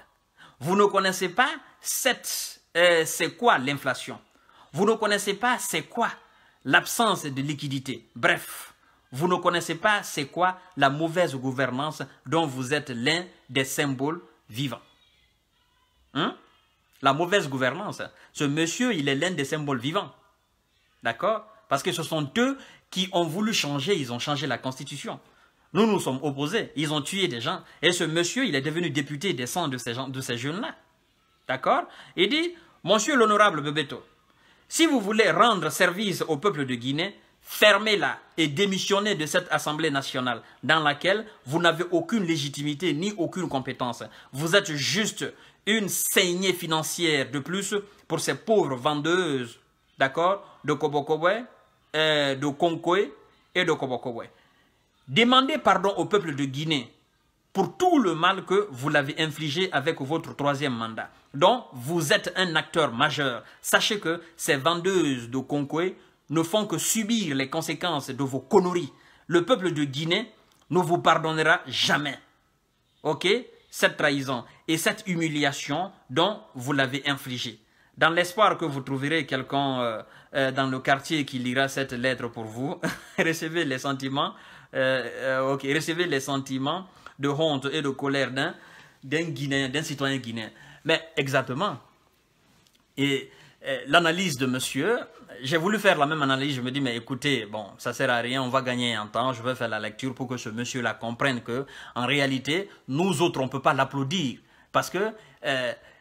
Vous ne connaissez pas euh, c'est quoi l'inflation. Vous ne connaissez pas c'est quoi l'absence de liquidité. Bref, vous ne connaissez pas c'est quoi la mauvaise gouvernance dont vous êtes l'un des symboles vivants. Hein? La mauvaise gouvernance. Ce monsieur, il est l'un des symboles vivants. D'accord Parce que ce sont eux qui ont voulu changer, ils ont changé la constitution. Nous nous sommes opposés, ils ont tué des gens. Et ce monsieur, il est devenu député des sangs de ces, de ces jeunes-là. D'accord Il dit, Monsieur l'honorable Bebeto, si vous voulez rendre service au peuple de Guinée, fermez-la et démissionnez de cette Assemblée nationale dans laquelle vous n'avez aucune légitimité ni aucune compétence. Vous êtes juste une saignée financière de plus pour ces pauvres vendeuses d'accord, de Kobokobwe, euh, de Konkoé et de Kobokobwe. Demandez pardon au peuple de Guinée pour tout le mal que vous l'avez infligé avec votre troisième mandat. Donc, vous êtes un acteur majeur. Sachez que ces vendeuses de Konkoé ne font que subir les conséquences de vos conneries. Le peuple de Guinée ne vous pardonnera jamais. OK Cette trahison et cette humiliation dont vous l'avez infligée dans l'espoir que vous trouverez quelqu'un euh, euh, dans le quartier qui lira cette lettre pour vous, recevez les sentiments, euh, euh les sentiments de honte et de colère d'un Guinéen, d'un citoyen guinéen. Mais exactement. Et l'analyse de monsieur, j'ai voulu faire la même analyse, je me dis, mais écoutez, bon, ça sert à rien, on va gagner un temps, je vais faire la lecture pour que ce monsieur-là comprenne que, en réalité, nous autres, on ne peut pas l'applaudir. Parce que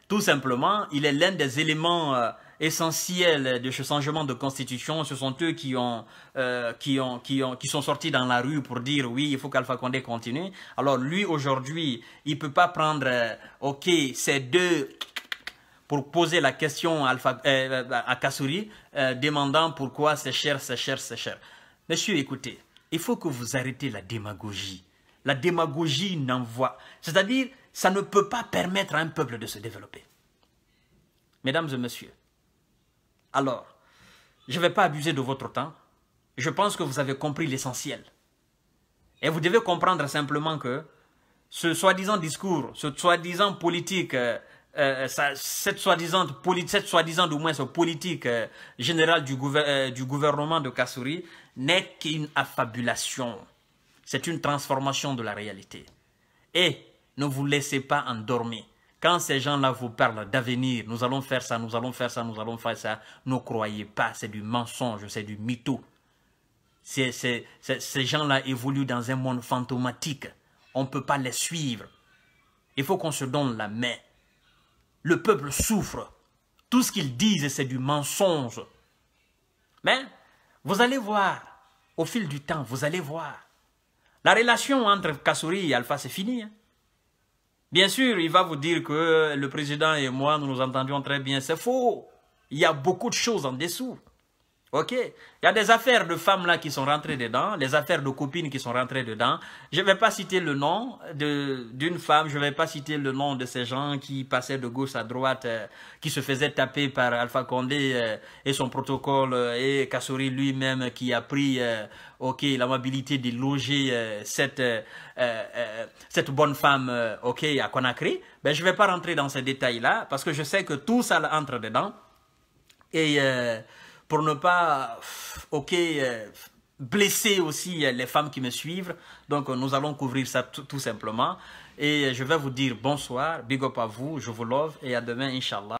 tout simplement, il est l'un des éléments euh, essentiels de ce changement de constitution. Ce sont eux euh, qui ont, qui sont sortis dans la rue pour dire oui, il faut qu'Alpha Condé continue. Alors lui aujourd'hui, il ne peut pas prendre euh, ok ces deux pour poser la question à, Alpha, Kassouri, demandant pourquoi c'est cher, c'est cher, c'est cher. Monsieur, écoutez, il faut que vous arrêtez la démagogie. La démagogie n'envoie. C'est-à-dire, ça ne peut pas permettre à un peuple de se développer. Mesdames et messieurs, alors, je ne vais pas abuser de votre temps. Je pense que vous avez compris l'essentiel. Et vous devez comprendre simplement que ce soi-disant discours, ce soi-disant politique, euh, euh, cette soi-disant cette soi-disant moins ce politique euh, générale du, du, gouvernement de Kassouri n'est qu'une affabulation. C'est une transformation de la réalité. Et ne vous laissez pas endormir. Quand ces gens-là vous parlent d'avenir, nous allons faire ça, nous allons faire ça, nous allons faire ça, ne croyez pas, c'est du mensonge, c'est du mytho. ces gens-là évoluent dans un monde fantomatique. On ne peut pas les suivre. Il faut qu'on se donne la main. Le peuple souffre. Tout ce qu'ils disent, c'est du mensonge. Mais vous allez voir, au fil du temps, vous allez voir. La relation entre Kassouri et Alpha, c'est fini. Hein. Bien sûr, il va vous dire que le président et moi, nous nous entendions très bien. C'est faux. Il y a beaucoup de choses en dessous. Ok Il y a des affaires de femmes là qui sont rentrées dedans, des affaires de copines qui sont rentrées dedans. Je ne vais pas citer le nom d'une femme, je ne vais pas citer le nom de ces gens qui passaient de gauche à droite, euh, qui se faisaient taper par Alpha Condé euh, et son protocole, euh, et Kassori lui-même qui a pris ok, l'amabilité de loger cette, cette bonne femme ok, à Conakry. Ben, je ne vais pas rentrer dans ces détails-là parce que je sais que tout ça entre dedans. Et pour ne pas, ok, euh, blesser aussi euh, les femmes qui me suivent. Donc, euh, nous allons couvrir ça tout simplement. Et je vais vous dire bonsoir, big up à vous, je vous love et à demain, Inch'Allah.